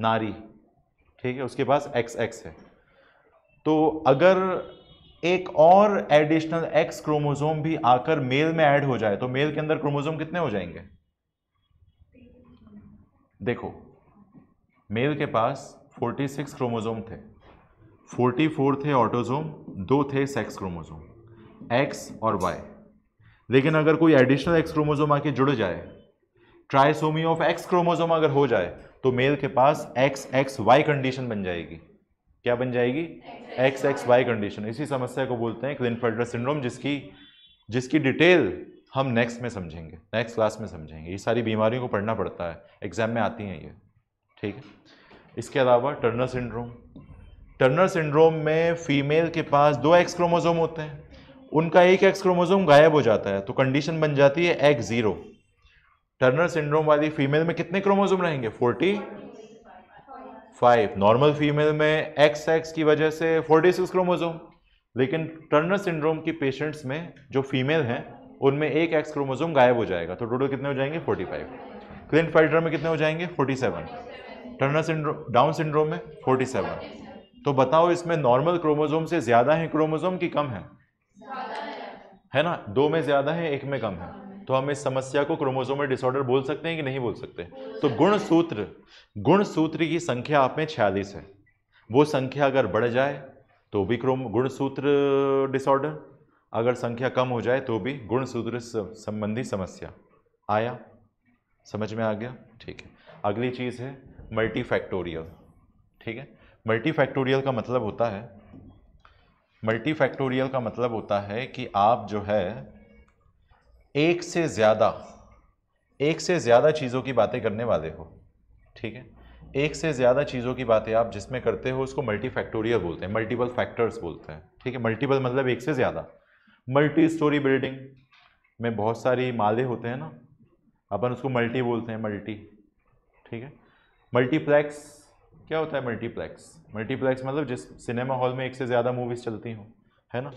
Speaker 1: नारी ठीक है उसके पास एक्स एक्स है तो अगर एक और एडिशनल एक्स क्रोमोजोम भी आकर मेल में ऐड हो जाए तो मेल के अंदर क्रोमोजोम कितने हो जाएंगे देखो मेल के पास 46 क्रोमोजोम थे फोर्टी फोर थे ऑटोजोम दो थे सेक्स क्रोमोजोम एक्स और वाई लेकिन अगर कोई एडिशनल एक्स क्रोमोजोम आके जुड़ जाए ट्राइसोमी ऑफ एक्स क्रोमोजोम अगर हो जाए तो मेल के पास एक्स एक्स वाई कंडीशन बन जाएगी क्या बन जाएगी एक्स एक्स वाई कंडीशन इसी समस्या को बोलते हैं क्लिनफेल्डर सिंड्रोम जिसकी जिसकी डिटेल हम नेक्स्ट में समझेंगे नेक्स्ट क्लास में समझेंगे ये सारी बीमारियों को पढ़ना पड़ता है एग्जाम में आती हैं ये ठीक है इसके अलावा टर्नर सिंड्रोम टर्नर सिंड्रोम में फीमेल के पास दो एक्स क्रोमोजोम होते हैं उनका एक एक्स क्रोमोजोम गायब हो जाता है तो कंडीशन बन जाती है एक्स ज़ीरो टर्नर सिंड्रोम वाली फीमेल में कितने क्रोमोजोम रहेंगे फोर्टी फाइव नॉर्मल फीमेल में एक्स एक्स की वजह से फोर्टी सिक्स क्रोमोजोम लेकिन टर्नर सिंड्रोम की पेशेंट्स में जो फीमेल हैं उनमें एक एक्स क्रोमोजोम गायब हो जाएगा तो टोटल कितने हो जाएंगे फोर्टी फाइव क्लिन फाइटर में कितने हो जाएंगे forty seven Turner syndrome Down syndrome में फोर्टी सेवन तो बताओ इसमें नॉर्मल क्रोमोजोम से ज्यादा है क्रोमोजोम की कम है है ना दो में ज्यादा है एक में कम है तो हम इस समस्या को क्रोमोजोम डिसऑर्डर बोल सकते हैं कि नहीं बोल सकते तो गुण सूत्र गुण सूत्र की संख्या आप में छियालीस है वो संख्या अगर बढ़ जाए तो भी क्रोम गुण सूत्र डिसऑर्डर अगर संख्या कम हो जाए तो भी गुण सूत्र संबंधी समस्या आया समझ में आ गया ठीक है अगली चीज़ है मल्टीफैक्टोरियल ठीक है मल्टीफैक्टोरियल का मतलब होता है मल्टीफैक्टोरियल का मतलब होता है कि आप जो है एक से ज़्यादा एक से ज़्यादा चीज़ों की बातें करने वाले हो ठीक है एक से ज़्यादा चीज़ों की बातें आप जिसमें करते हो उसको मल्टीफैक्टोरियल बोलते हैं मल्टीपल फैक्टर्स बोलते हैं ठीक है मल्टीपल मतलब एक से ज़्यादा मल्टी स्टोरी बिल्डिंग में बहुत सारी माले होते हैं ना अपन उसको मल्टी बोलते हैं मल्टी ठीक है मल्टीप्लेक्स क्या होता है मल्टीप्लेक्स मल्टीप्लेक्स मतलब जिस सिनेमा हॉल में एक से ज़्यादा मूवीज़ चलती हों है ना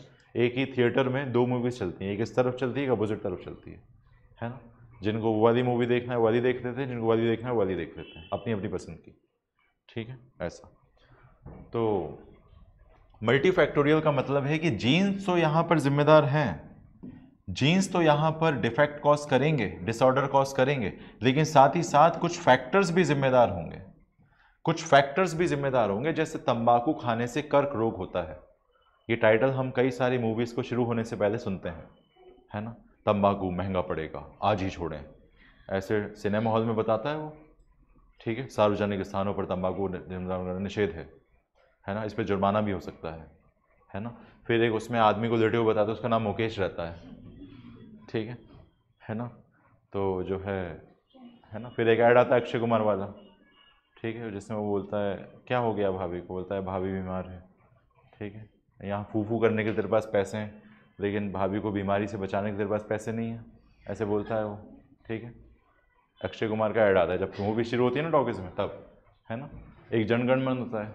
Speaker 1: एक ही थिएटर में दो मूवीज़ चलती हैं एक इस तरफ चलती है एक अपोजिट तरफ चलती है है ना जिनको वो वाली मूवी देखना है वाली देख लेते हैं जिनको वाली देखना है वाली देख लेते हैं अपनी अपनी पसंद की ठीक है ऐसा तो मल्टी का मतलब है कि जीन्स तो यहाँ पर जिम्मेदार हैं जीन्स तो यहाँ पर डिफेक्ट कॉज करेंगे डिसऑर्डर कॉज करेंगे लेकिन साथ ही साथ कुछ फैक्टर्स भी जिम्मेदार होंगे कुछ फैक्टर्स भी जिम्मेदार होंगे जैसे तंबाकू खाने से कर्क रोग होता है ये टाइटल हम कई सारी मूवीज़ को शुरू होने से पहले सुनते हैं है ना तंबाकू महंगा पड़ेगा आज ही छोड़ें ऐसे सिनेमा हॉल में बताता है वो ठीक है सार्वजनिक स्थानों पर तंबाकू निषेध है है ना इस पर जुर्माना भी हो सकता है है ना फिर एक उसमें आदमी को लेटे हुए बताते उसका नाम मुकेश रहता है ठीक है है ना तो जो है है ना फिर एक ऐड आता है अक्षय कुमार वाला ठीक है जिसमें वो बोलता है क्या हो गया भाभी को बोलता है भाभी बीमार है ठीक है यहाँ फूफू करने के तेरे पास पैसे हैं लेकिन भाभी को बीमारी से बचाने के तेरे पास पैसे नहीं हैं ऐसे बोलता है वो ठीक है अक्षय कुमार का ऐड आता है जब मूवी शुरू होती है ना टॉकीज में तब है ना एक जनगणमन होता है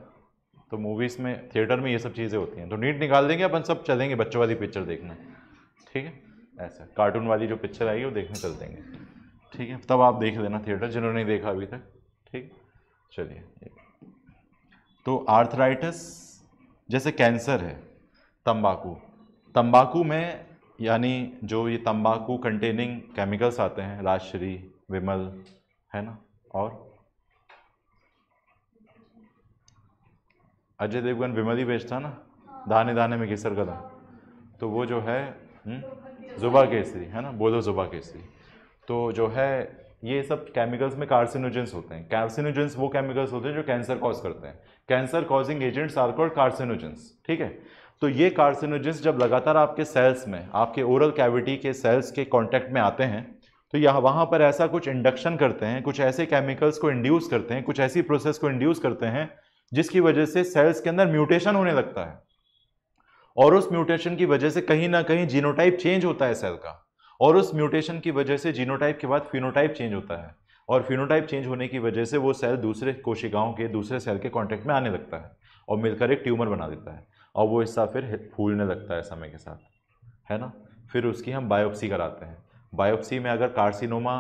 Speaker 1: तो मूवीज़ में थिएटर में ये सब चीज़ें होती हैं तो नीट निकाल देंगे अपन सब चलेंगे बच्चों वाली पिक्चर देखने ठीक है ऐसा कार्टून वाली जो पिक्चर आएगी वो देखने चल देंगे ठीक है तब आप देख लेना थिएटर जिन्होंने नहीं देखा अभी तक ठीक है चलिए तो आर्थराइटिस जैसे कैंसर है तंबाकू तंबाकू में यानी जो ये तंबाकू कंटेनिंग केमिकल्स आते हैं राजश्री विमल है ना और अजय देवगन विमल ही बेचता ना दाने दाने में केसर कदम तो वो जो है हम्म, जुबा केसरी है ना बोलो जुबा केसरी तो जो है ये सब केमिकल्स में कार्सिनोजेंस होते हैं कार्सिनोजेंस वो केमिकल्स होते हैं जो कैंसर कॉज करते हैं cancer causing agents are called carcinogens ठीक है तो ये कार्सिनोजेंस जब लगातार आपके सेल्स में आपके ओरल कैविटी के सेल्स के कॉन्टैक्ट में आते हैं तो यहाँ वहाँ पर ऐसा कुछ इंडक्शन करते हैं कुछ ऐसे केमिकल्स को इंड्यूस करते हैं कुछ ऐसी प्रोसेस को इंड्यूस करते हैं जिसकी वजह से सेल्स के अंदर म्यूटेशन होने लगता है और उस म्यूटेशन की वजह से कहीं ना कहीं जीनोटाइप चेंज होता है सेल का और उस म्यूटेशन की वजह से जीनोटाइप के बाद फिनोटाइप चेंज होता है और फिनोटाइप चेंज होने की वजह से वो सेल दूसरे कोशिकाओं के दूसरे सेल के कॉन्टैक्ट में आने लगता है और मिलकर एक ट्यूमर बना देता है और वो हिस्सा फिर फूलने लगता है समय के साथ है ना फिर उसकी हम बायोप्सी कराते हैं बायोप्सी में अगर कार्सिनोमा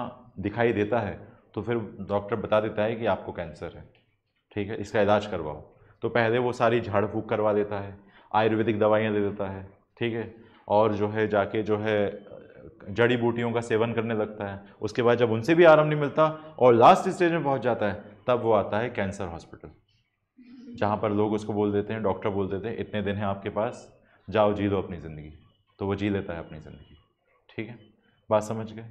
Speaker 1: दिखाई देता है तो फिर डॉक्टर बता देता है कि आपको कैंसर है ठीक है इसका इलाज करवाओ तो पहले वो सारी झाड़ फूक करवा देता है आयुर्वेदिक दवाइयाँ दे देता है ठीक है और जो है जाके जो है जड़ी बूटियों का सेवन करने लगता है उसके बाद जब उनसे भी आराम नहीं मिलता और लास्ट स्टेज में पहुंच जाता है तब वो आता है कैंसर हॉस्पिटल जहाँ पर लोग उसको बोल देते हैं डॉक्टर बोल देते हैं इतने दिन हैं आपके पास जाओ जी लो अपनी ज़िंदगी तो वो जी लेता है अपनी ज़िंदगी ठीक है बात समझ गए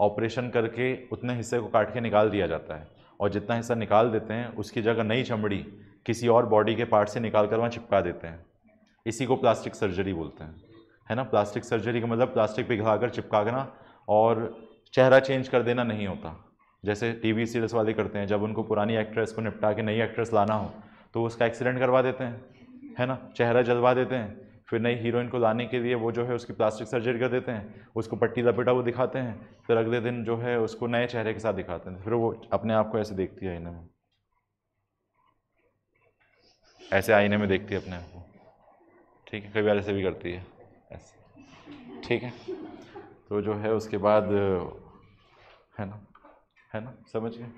Speaker 1: ऑपरेशन करके उतने हिस्से को काट के निकाल दिया जाता है और जितना हिस्सा निकाल देते हैं उसकी जगह नई चमड़ी किसी और बॉडी के पार्ट से निकाल कर वहाँ चिपका देते हैं इसी को प्लास्टिक सर्जरी बोलते हैं है ना प्लास्टिक सर्जरी का मतलब प्लास्टिक पिघलाकर चिपकाना और चेहरा चेंज कर देना नहीं होता जैसे टीवी सीरियल्स वाले करते हैं जब उनको पुरानी एक्ट्रेस को निपटा के नई एक्ट्रेस लाना हो तो उसका एक्सीडेंट करवा देते हैं है ना चेहरा जलवा देते हैं फिर नई हीरोइन को लाने के लिए वो जो है उसकी प्लास्टिक सर्जरी कर देते हैं उसको पट्टी लपेटा वो दिखाते हैं फिर अगले दिन जो है उसको नए चेहरे के साथ दिखाते हैं फिर वो अपने आप को ऐसे देखती है आईने में ऐसे आईने में देखती है अपने आप को ठीक है कई बार ऐसे भी करती है ऐसे ठीक है तो जो है उसके बाद है ना है ना समझ गए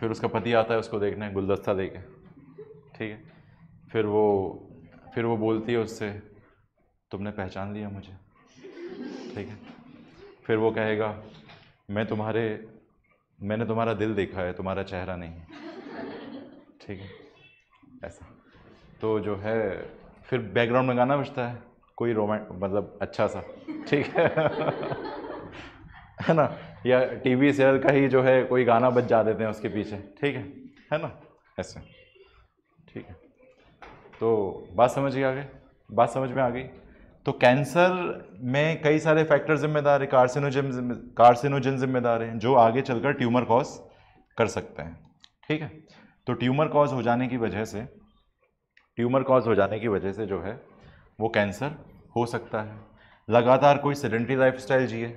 Speaker 1: फिर उसका पति आता है उसको देखने गुलदस्ता दे के ठीक है फिर वो फिर वो बोलती है उससे तुमने पहचान लिया मुझे ठीक है फिर वो कहेगा मैं तुम्हारे मैंने तुम्हारा दिल देखा है तुम्हारा चेहरा नहीं ठीक है ऐसा तो जो है फिर बैकग्राउंड में गाना बजता है कोई रोमांट मतलब अच्छा सा ठीक है है ना या टीवी सीरियल का ही जो है कोई गाना बज जा देते हैं उसके पीछे ठीक है है ना ऐसे ठीक है तो बात समझ गई आगे बात समझ में आ गई तो कैंसर में कई सारे फैक्टर जिम्मेदार है कार्सिनोजिम कार्सिनोजिन जिम्मेदार हैं जो आगे चलकर ट्यूमर कॉज कर सकते हैं ठीक है तो ट्यूमर कॉज हो जाने की वजह से ट्यूमर कॉज हो जाने की वजह से जो है वो कैंसर हो सकता है लगातार कोई सेडेंट्री लाइफ स्टाइल जिए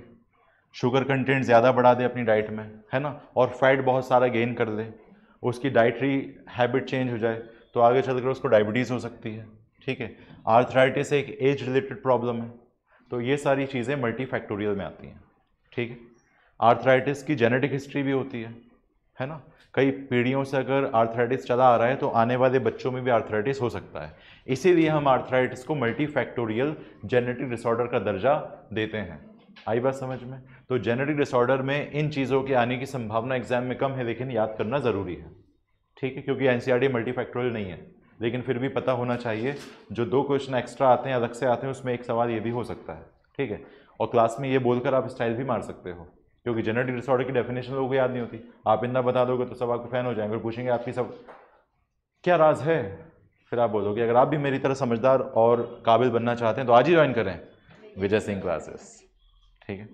Speaker 1: शुगर कंटेंट ज़्यादा बढ़ा दे अपनी डाइट में है ना और फैट बहुत सारा गेन कर ले उसकी डाइटरी हैबिट चेंज हो जाए तो आगे चलकर उसको डायबिटीज़ हो सकती है ठीक है आर्थराइटिस एक एज रिलेटेड प्रॉब्लम है तो ये सारी चीज़ें मल्टी फैक्टोरियल में आती हैं ठीक है आर्थराइटिस की जेनेटिक हिस्ट्री भी होती है है ना कई पीढ़ियों से अगर आर्थराइटिस चला आ रहा है तो आने वाले बच्चों में भी आर्थराइटिस हो सकता है इसीलिए हम आर्थराइटिस को मल्टीफैक्टोरियल जेनेटिक डिसऑर्डर का दर्जा देते हैं आई बात समझ में तो जेनेटिक डिसऑर्डर में इन चीज़ों के आने की संभावना एग्जाम में कम है लेकिन याद करना ज़रूरी है ठीक है क्योंकि एन सी मल्टीफैक्टोरियल नहीं है लेकिन फिर भी पता होना चाहिए जो दो क्वेश्चन एक्स्ट्रा आते हैं अलग से आते हैं उसमें एक सवाल ये भी हो सकता है ठीक है और क्लास में ये बोलकर आप स्टाइल भी मार सकते हो क्योंकि जेनेटिक डिसऑर्डर की डेफिनेशन लोगों को याद नहीं होती आप इतना बता दोगे तो सब आपके फ़ैन हो जाएंगे और पूछेंगे आपकी सब क्या राज है फिर आप बोलोगे अगर आप भी मेरी तरह समझदार और काबिल बनना चाहते हैं तो आज ही ज्वाइन करें विजय सिंह क्लासेस ठीक है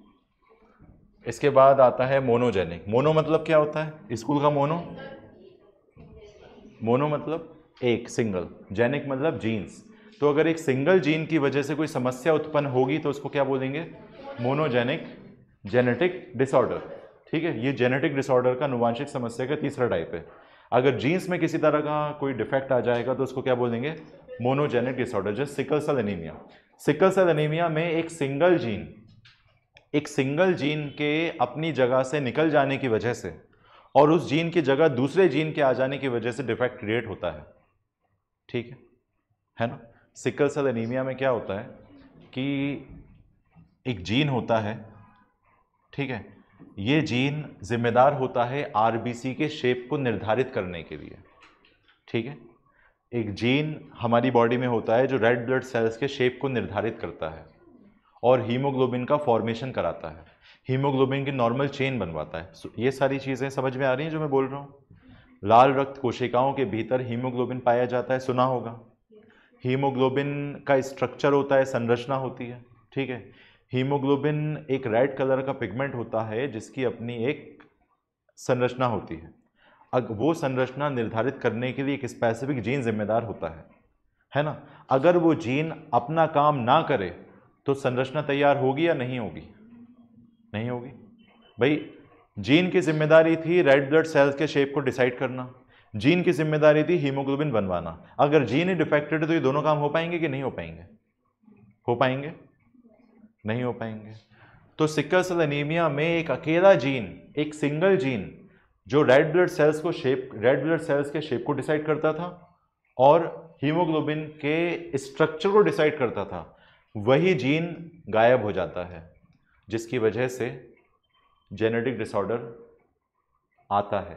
Speaker 1: इसके बाद आता है मोनोजेनिक मोनो मतलब क्या होता है स्कूल का मोनो मोनो मतलब एक सिंगल जेनिक मतलब जीन्स तो अगर एक सिंगल जीन की वजह से कोई समस्या उत्पन्न होगी तो उसको क्या बोलेंगे मोनोजेनिक जेनेटिक डिसऑर्डर ठीक है ये जेनेटिक डिसऑर्डर का अनुवांशिक समस्या का तीसरा टाइप है अगर जीन्स में किसी तरह का कोई डिफेक्ट आ जाएगा तो उसको क्या बोल देंगे मोनोजेनिक डिसऑर्डर जैसे sickle cell anaemia sickle cell anaemia में एक सिंगल जीन एक सिंगल जीन के अपनी जगह से निकल जाने की वजह से और उस जीन की जगह दूसरे जीन के आ जाने की वजह से डिफेक्ट क्रिएट होता है ठीक है है ना सिकल सेल एनीमिया में क्या होता है कि एक जीन होता है ठीक है ये जीन जिम्मेदार होता है आरबीसी के शेप को निर्धारित करने के लिए ठीक है एक जीन हमारी बॉडी में होता है जो रेड ब्लड सेल्स के शेप को निर्धारित करता है और हीमोग्लोबिन का फॉर्मेशन कराता है हीमोग्लोबिन की नॉर्मल चेन बनवाता है ये सारी चीज़ें समझ में आ रही हैं जो मैं बोल रहा हूँ लाल रक्त कोशिकाओं के भीतर हीमोग्लोबिन पाया जाता है सुना होगा हीमोग्लोबिन का स्ट्रक्चर होता है संरचना होती है ठीक है हीमोग्लोबिन एक रेड कलर का पिगमेंट होता है जिसकी अपनी एक संरचना होती है अग वो संरचना निर्धारित करने के लिए एक स्पेसिफिक जीन जिम्मेदार होता है है ना अगर वो जीन अपना काम ना करे तो संरचना तैयार होगी या नहीं होगी नहीं होगी भाई जीन की जिम्मेदारी थी रेड ब्लड सेल्स के शेप को डिसाइड करना जीन की जिम्मेदारी थी हीमोग्लोबिन बनवाना अगर जीन ही डिफेक्टेड है तो ये दोनों काम हो पाएंगे कि नहीं हो पाएंगे हो पाएंगे नहीं हो पाएंगे तो सिकल सेल एनीमिया में एक अकेला जीन एक सिंगल जीन जो रेड ब्लड सेल्स को शेप रेड ब्लड सेल्स के शेप को डिसाइड करता था और हीमोग्लोबिन के स्ट्रक्चर को डिसाइड करता था वही जीन गायब हो जाता है जिसकी वजह से जेनेटिक डिसऑर्डर आता है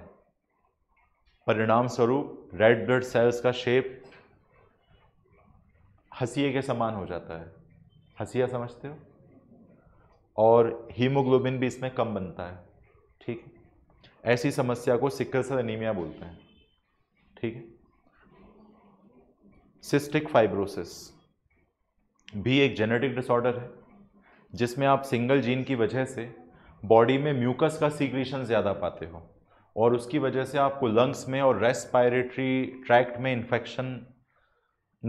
Speaker 1: परिणाम स्वरूप रेड ब्लड सेल्स का शेप हसीिए के समान हो जाता है हसिया समझते हो और हीमोग्लोबिन भी इसमें कम बनता है ठीक ऐसी समस्या को सिकल सेल एनीमिया बोलते हैं ठीक है सिस्टिक फाइब्रोसिस भी एक जेनेटिक डिसऑर्डर है जिसमें आप सिंगल जीन की वजह से बॉडी में म्यूकस का सीक्रेशन ज़्यादा पाते हो और उसकी वजह से आपको लंग्स में और रेस्पायरेटरी ट्रैक्ट में इन्फेक्शन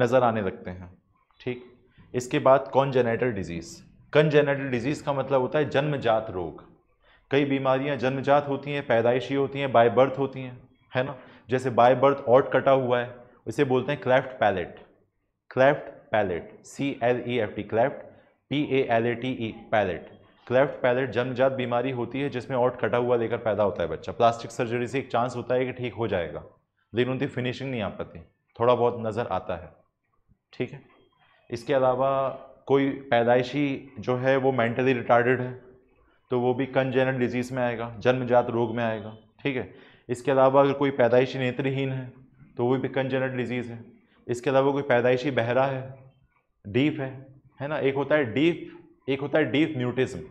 Speaker 1: नज़र आने लगते हैं ठीक इसके बाद कॉन्जेनेटल डिजीज़ कंजेनेटल डिजीज़ का मतलब होता है जन्मजात रोग कई बीमारियां जन्मजात होती हैं पैदाइशी होती हैं बाय बर्थ होती हैं है ना जैसे बाय बर्थ ऑट कटा हुआ है उसे बोलते हैं cleft palate cleft palate C L E F T cleft P A L A T E palate cleft palate जन्मजात बीमारी होती है जिसमें ऑट कटा हुआ लेकर पैदा होता है बच्चा प्लास्टिक सर्जरी से एक चांस होता है कि ठीक हो जाएगा लेकिन उनकी फिनिशिंग नहीं आ पाती थोड़ा बहुत नज़र आता है ठीक है इसके अलावा कोई पैदाइशी जो है वो मेंटली रिटार्डेड है तो वो भी कंजेनल डिजीज़ में आएगा जन्मजात रोग में आएगा ठीक है इसके अलावा अगर कोई पैदाइशी नेत्रहीन है तो वो भी कंजेनल डिजीज़ है इसके अलावा कोई पैदाइशी बहरा है डीप है है ना एक होता है डीप एक होता है डीप म्यूटिज़म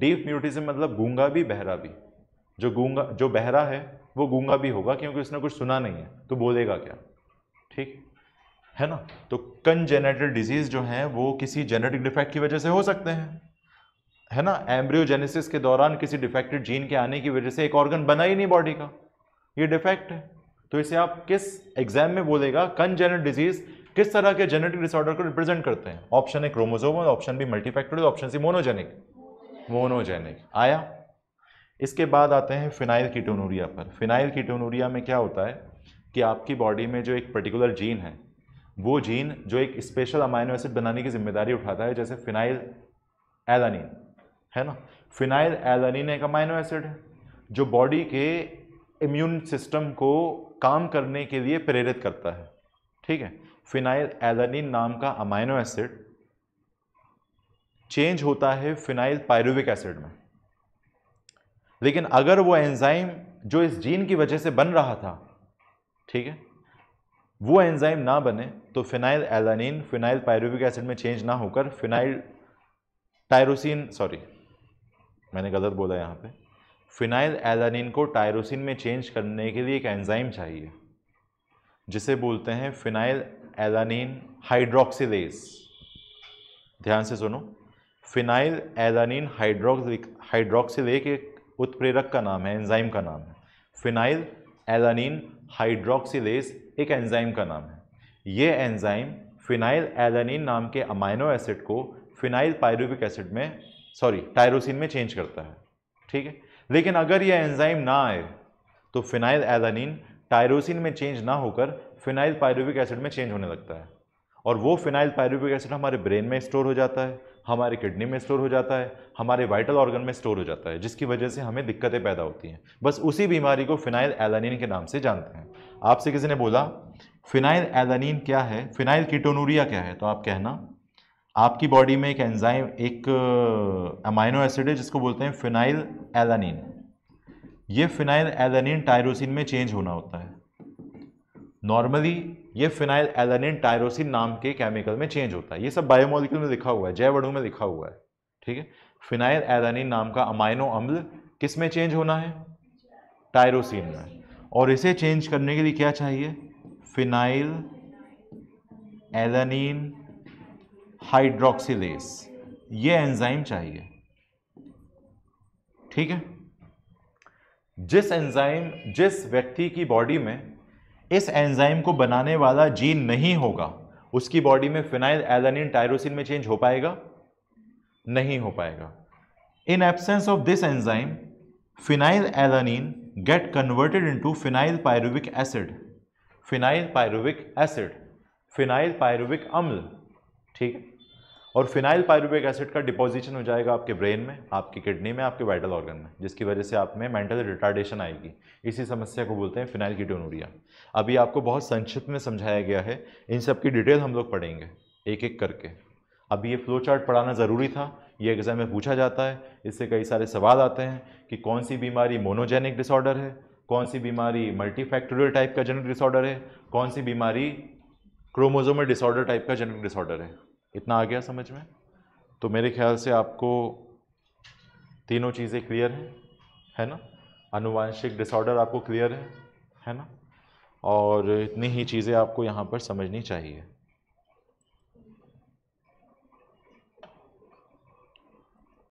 Speaker 1: डीप म्यूटिज़म मतलब गूंगा भी बहरा भी जो गूंगा जो बहरा है वो गूंगा भी होगा क्योंकि उसने कुछ सुना नहीं है तो बोलेगा क्या ठीक है ना तो कंजेनेटल डिजीज जो हैं वो किसी जेनेटिक डिफेक्ट की वजह से हो सकते हैं है ना एम्ब्रियोजेनेसिस के दौरान किसी डिफेक्टेड जीन के आने की वजह से एक ऑर्गन बना ही नहीं बॉडी का ये डिफेक्ट है तो इसे आप किस एग्जाम में बोलेगा कंजेनेट डिजीज किस तरह के जेनेटिक डिसऑर्डर को रिप्रेजेंट करते हैं option A chromosome option B multifactorial option C monogenic monogenic आया इसके बाद आते हैं फिनाइल कीटोनूरिया पर फिनाइल कीटोनूरिया में क्या होता है कि आपकी बॉडी में जो एक पर्टिकुलर जीन है वो जीन जो एक स्पेशल अमाइनो एसिड बनाने की जिम्मेदारी उठाता है जैसे फिनाइल एलानिन है ना फिनाइल एलानिन एक अमाइनो एसिड है जो बॉडी के इम्यून सिस्टम को काम करने के लिए प्रेरित करता है ठीक है फिनाइल एलानिन नाम का अमाइनो एसिड चेंज होता है फिनाइल पायरुविक एसिड में लेकिन अगर वो एंजाइम जो इस जीन की वजह से बन रहा था ठीक है वो एंजाइम ना बने तो phenylalanine phenylpyruvic acid में चेंज ना होकर फिनाइल टायरोसिन सॉरी मैंने गलत बोला यहाँ पे फिनाइल एलानिन को टायरोसिन में चेंज करने के लिए एक एंजाइम चाहिए जिसे बोलते हैं फिनाइल एलानिन हाइड्रोक्सीलेस ध्यान से सुनो फिनाइल एलानिन हाइड्रोक् हाइड्रोक्सिलेक एक उत्प्रेरक का नाम है एंजाइम का नाम है फिनाइल एलानिन हाइड्रोक्सीलेस एक एंजाइम का नाम है ये एंजाइम फिनाइल एलानिन नाम के अमाइनो एसिड को फिनाइल पायरूबिक एसिड में सॉरी टायरोसिन में चेंज करता है ठीक है लेकिन अगर यह एंजाइम ना आए तो फिनाइल एलानिन टायरोसिन में चेंज ना होकर फिनाइल पायरूबिक एसिड में चेंज होने लगता है और वो फिनाइल पायरूबिक एसिड हमारे ब्रेन में स्टोर हो जाता है हमारे किडनी में स्टोर हो जाता है हमारे वाइटल ऑर्गन में स्टोर हो जाता है जिसकी वजह से हमें दिक्कतें पैदा होती हैं बस उसी बीमारी को फिनाइल एलानिन के नाम से जानते हैं आपसे किसी ने बोला फिनाइल एदानीन क्या है फिनाइल कीटोनूरिया क्या है तो आप कहना आपकी बॉडी में एक एंजाइम एक अमाइनो एसिड है जिसको बोलते हैं फिनाइल एलानिन ये फिनाइल एलानिन टायरोसिन में चेंज होना होता है नॉर्मली ये फिनाइल एलानिन टायरोसिन नाम के केमिकल में चेंज होता है ये सब बायोमोलिकल में लिखा हुआ है जय अणु में लिखा हुआ है ठीक है फिनाइल एलानिन नाम का अमाइनो अम्ल किस में चेंज होना है टायरोसिन में और इसे चेंज करने के लिए क्या चाहिए फिनाइल एलानीन हाइड्रोक्सीस ये एंजाइम चाहिए ठीक है जिस एंजाइम जिस व्यक्ति की बॉडी में इस एंजाइम को बनाने वाला जीन नहीं होगा उसकी बॉडी में फिनाइल एलानिन टायरोसिन में चेंज हो पाएगा नहीं हो पाएगा in absence of this enzyme phenylalanine get converted phenylpyruvic acid phenylpyruvic acid phenylpyruvic अम्ल ठीक है और फिनाइल पायरुविक एसिड का डिपोजिशन हो जाएगा आपके ब्रेन में आपकी किडनी में आपके वाइटल ऑर्गन में जिसकी वजह से आप में मेंटल रिटार्डेशन आएगी इसी समस्या को बोलते हैं फिनाइल कीटोनूरिया अभी आपको बहुत संक्षिप्त में समझाया गया है इन सब की डिटेल हम लोग पढ़ेंगे एक एक करके अभी ये फ्लो चार्ट पढ़ाना ज़रूरी था ये एग्ज़ाम में पूछा जाता है इससे कई सारे सवाल आते हैं कि कौन सी बीमारी मोनोजेनिक डिसऑर्डर है कौन सी बीमारी मल्टीफैक्टोरियल टाइप का जेनिक डिसऑर्डर है कौन सी बीमारी क्रोमोजोमल डिसऑर्डर टाइप का जेनिक डिसऑर्डर है इतना आ गया समझ में तो मेरे ख्याल से आपको तीनों चीज़ें क्लियर हैं है ना अनुवांशिक डिसऑर्डर आपको क्लियर है है ना और इतनी ही चीज़ें आपको यहाँ पर समझनी चाहिए